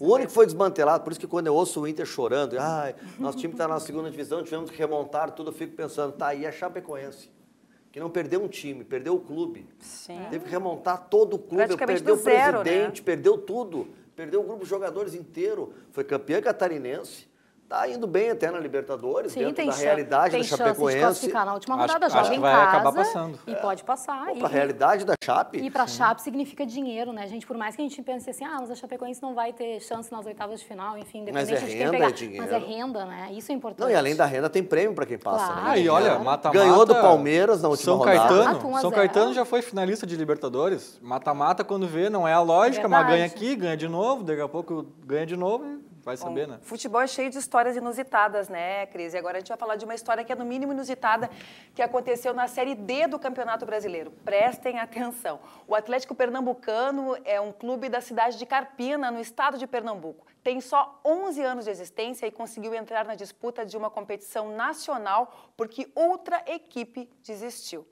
O único que foi desmantelado, por isso que quando eu ouço o Inter chorando, ah, nosso time está na segunda divisão, tivemos que remontar tudo, eu fico pensando, tá, aí a Chapecoense? Que não perdeu um time, perdeu o clube. Sim. Teve que remontar todo o clube, perdeu o zero, né? presidente, né? perdeu tudo, perdeu o grupo de jogadores inteiro, foi campeã catarinense tá indo bem até na Libertadores, Sim, dentro tem da realidade tem da Chapecoense. Tem classificar na última rodada, acho, joga acho em vai casa acabar passando. e é. pode passar. Pô, a realidade da Chape. E para Chape significa dinheiro, né, gente? Por mais que a gente pense assim, ah, mas a Chapecoense não vai ter chance nas oitavas de final, enfim, independente mas é de quem pegar. É dinheiro. Mas é renda, né? Isso é importante. Não, e além da renda tem prêmio para quem passa. Né? Claro, né? Ah, e olha, mata-mata. Ganhou do Palmeiras na última São rodada. Caetano, Mata, São Caetano já foi finalista de Libertadores. Mata-mata quando vê, não é a lógica, Verdade. mas ganha aqui, ganha de novo, daqui a pouco ganha de novo Vai saber, Bom, né? Futebol é cheio de histórias inusitadas, né, Cris? E agora a gente vai falar de uma história que é no mínimo inusitada, que aconteceu na Série D do Campeonato Brasileiro. Prestem atenção. O Atlético Pernambucano é um clube da cidade de Carpina, no estado de Pernambuco. Tem só 11 anos de existência e conseguiu entrar na disputa de uma competição nacional porque outra equipe desistiu.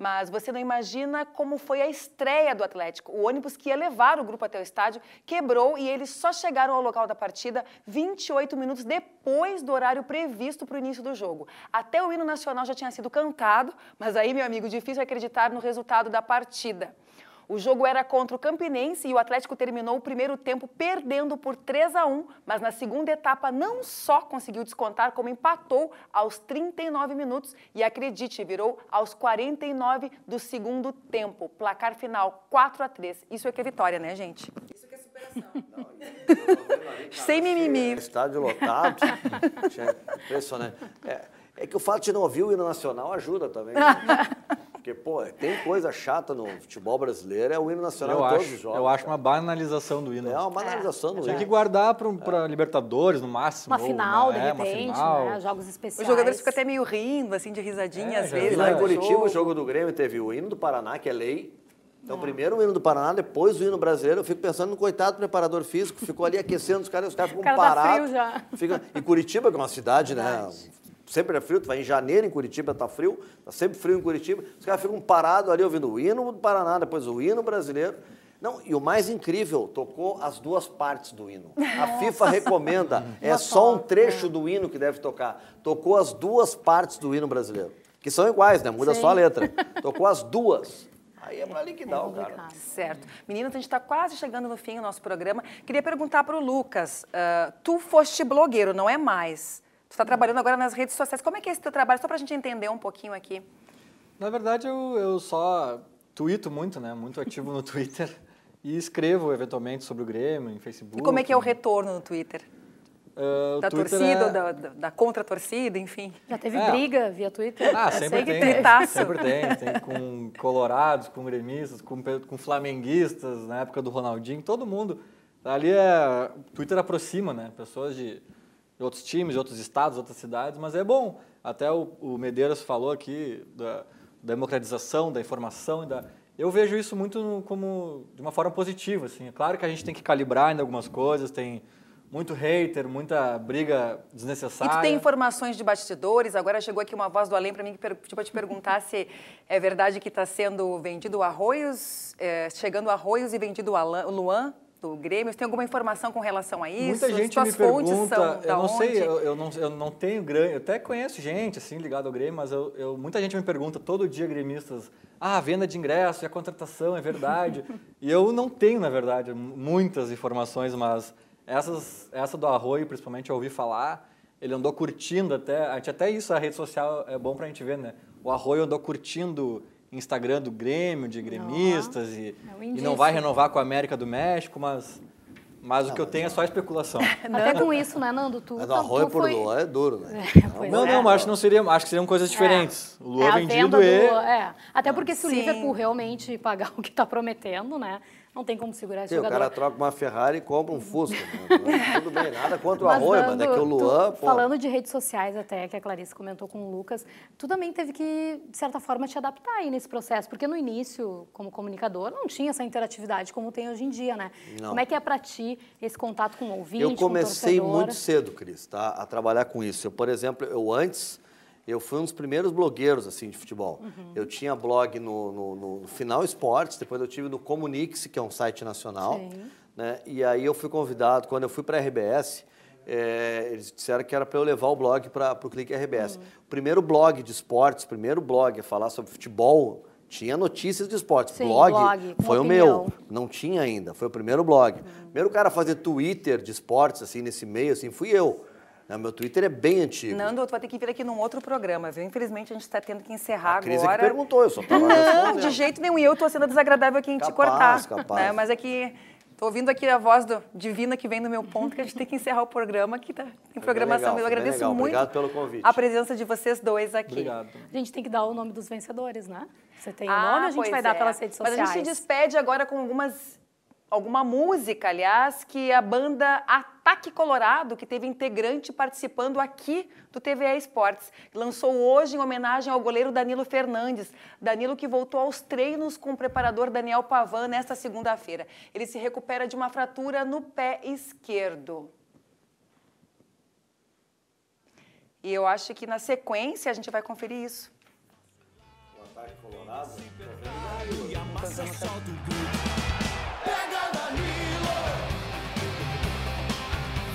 Mas você não imagina como foi a estreia do Atlético. O ônibus que ia levar o grupo até o estádio quebrou e eles só chegaram ao local da partida 28 minutos depois do horário previsto para o início do jogo. Até o hino nacional já tinha sido cantado, mas aí, meu amigo, difícil acreditar no resultado da partida. O jogo era contra o Campinense e o Atlético terminou o primeiro tempo perdendo por 3 a 1, mas na segunda etapa não só conseguiu descontar, como empatou aos 39 minutos e acredite, virou aos 49 do segundo tempo. Placar final 4 a 3. Isso é que é vitória, né, gente? Isso que é superação. Não, é Sem mimimi. Estádio lotado. Impressionante. É, é que o fato de não ouvir o hino nacional ajuda também. Né? Porque, pô, tem coisa chata no futebol brasileiro, é o hino nacional eu em todos acho, os jogos. Eu cara. acho uma banalização do hino. É uma banalização é, do hino. É. tem que guardar para é. Libertadores, no máximo. Uma final, ou, né? de repente, uma né? final. Né? jogos especiais. Os jogadores ficam até meio rindo, assim, de risadinha é, às vezes. lá em né? Curitiba, o jogo do Grêmio teve o hino do Paraná, que é lei, então, é. primeiro o hino do Paraná, depois o hino brasileiro. Eu fico pensando no coitado do preparador físico, ficou ali aquecendo os caras, os caras ficam cara parados. Tá frio já. Fica... E Curitiba, que é uma cidade, né? sempre é frio, tu vai em janeiro em Curitiba, tá frio, tá sempre frio em Curitiba. Os caras ficam parados ali ouvindo o hino do Paraná, depois o hino brasileiro. Não, e o mais incrível, tocou as duas partes do hino. A FIFA recomenda, é só um trecho do hino que deve tocar. Tocou as duas partes do hino brasileiro, que são iguais, né? Muda Sim. só a letra. Tocou as duas. Aí é pra liquidar é o cara. Certo. Meninas, a gente está quase chegando no fim do nosso programa. Queria perguntar para o Lucas, uh, tu foste blogueiro, não é mais? Tu está trabalhando agora nas redes sociais. Como é que é esse teu trabalho? Só para a gente entender um pouquinho aqui. Na verdade, eu, eu só tuito muito, né? Muito ativo no Twitter. E escrevo, eventualmente, sobre o Grêmio, em Facebook. E como é que é o retorno no Twitter? Uh, da Twitter torcida, é... da, da, contra-torcida, enfim. Já teve é. briga via Twitter? Ah, sempre tem, tem. Né? sempre tem, tem. com colorados, com gremistas, com, com flamenguistas, na época do Ronaldinho, todo mundo. Ali é... O Twitter aproxima, né? Pessoas de outros times, de outros estados, outras cidades, mas é bom. Até o, o Medeiros falou aqui da, democratização, da informação e da eu vejo isso muito no, como de uma forma positiva, assim. É claro que a gente tem que calibrar ainda algumas coisas, tem muito hater, muita briga desnecessária. E tu tem informações de bastidores, agora chegou aqui uma voz do além para mim que tipo, te perguntar se é verdade que está sendo vendido arroios, é, chegando arroios e vendido Luan? do Grêmio? Você tem alguma informação com relação a isso? Muita gente As me pergunta, eu não onde? sei, eu, eu, não, eu não tenho grande, eu até conheço gente assim ligada ao Grêmio, mas eu, eu, muita gente me pergunta todo dia, gremistas, ah, a venda de ingresso, a contratação, é verdade? e eu não tenho, na verdade, muitas informações, mas essas, essa do Arroio, principalmente, eu ouvi falar, ele andou curtindo até, até isso a rede social é bom para a gente ver, né? O Arroio andou curtindo Instagram do Grêmio, de gremistas, e, é um e não vai renovar com a América do México, mas mas não, o que eu tenho não. é só especulação. Até com isso, né, Nando? Tu, mas o arroio é por foi... Luan é duro, né? É, não, é. não, mas acho que não seria, acho que seriam coisas é, diferentes. É. O Luan vendido do... e... É. Até porque se Sim. o Liverpool realmente pagar o que está prometendo, né? não tem como segurar esse Sim, jogador. O cara troca uma Ferrari e compra um Fusca. Tudo bem, nada contra o Arroio, mas é que o Luan... Tu, pô... Falando de redes sociais até, que a Clarice comentou com o Lucas, tu também teve que, de certa forma, te adaptar aí nesse processo, porque no início, como comunicador, não tinha essa interatividade como tem hoje em dia, né? Não. Como é que é para ti esse contato com o ouvinte, Eu comecei com muito cedo, Cris, tá, a trabalhar com isso. Eu, por exemplo, eu antes eu fui um dos primeiros blogueiros assim de futebol. Uhum. Eu tinha blog no, no, no, Final Esportes, depois eu tive no Comunix, que é um site nacional. Sim. Né? E aí eu fui convidado, quando eu fui para a RBS, é, eh, eles disseram que era para eu levar o blog para o Clique RBS. Uhum. O primeiro blog de esportes, primeiro blog a falar sobre futebol, tinha notícias de esportes. Sim, blog, blog foi o meu. Não tinha ainda, foi o primeiro blog. Uhum. Primeiro cara a fazer Twitter de esportes, assim, nesse meio, assim, fui eu. Ah, meu Twitter é bem antigo. Nando, tu vai ter que vir aqui num outro programa, viu? Infelizmente, a gente está tendo que encerrar a agora. Cris é que perguntou, eu só estava Não, de jeito nenhum. E eu estou sendo desagradável aqui em capaz, te cortar. Né? Capaz. Né? Mas é que estou ouvindo aqui a voz do, divina que vem do meu ponto, que a gente tem que encerrar o programa, que tá, tem programação. Legal, eu agradeço legal. muito Obrigado pelo convite. a presença de vocês dois aqui. Obrigado. A gente tem que dar o nome dos vencedores, né? Você tem o ah, nome, a gente vai é. dar pelas redes sociais. Mas a gente se despede agora com algumas alguma música, aliás, que a banda atua. Ataque Colorado, que teve integrante participando aqui do TVA Esportes. Lançou hoje em homenagem ao goleiro Danilo Fernandes. Danilo que voltou aos treinos com o preparador Daniel Pavan nesta segunda-feira. Ele se recupera de uma fratura no pé esquerdo. E eu acho que na sequência a gente vai conferir isso. O ataque colorado. É Pega Danilo!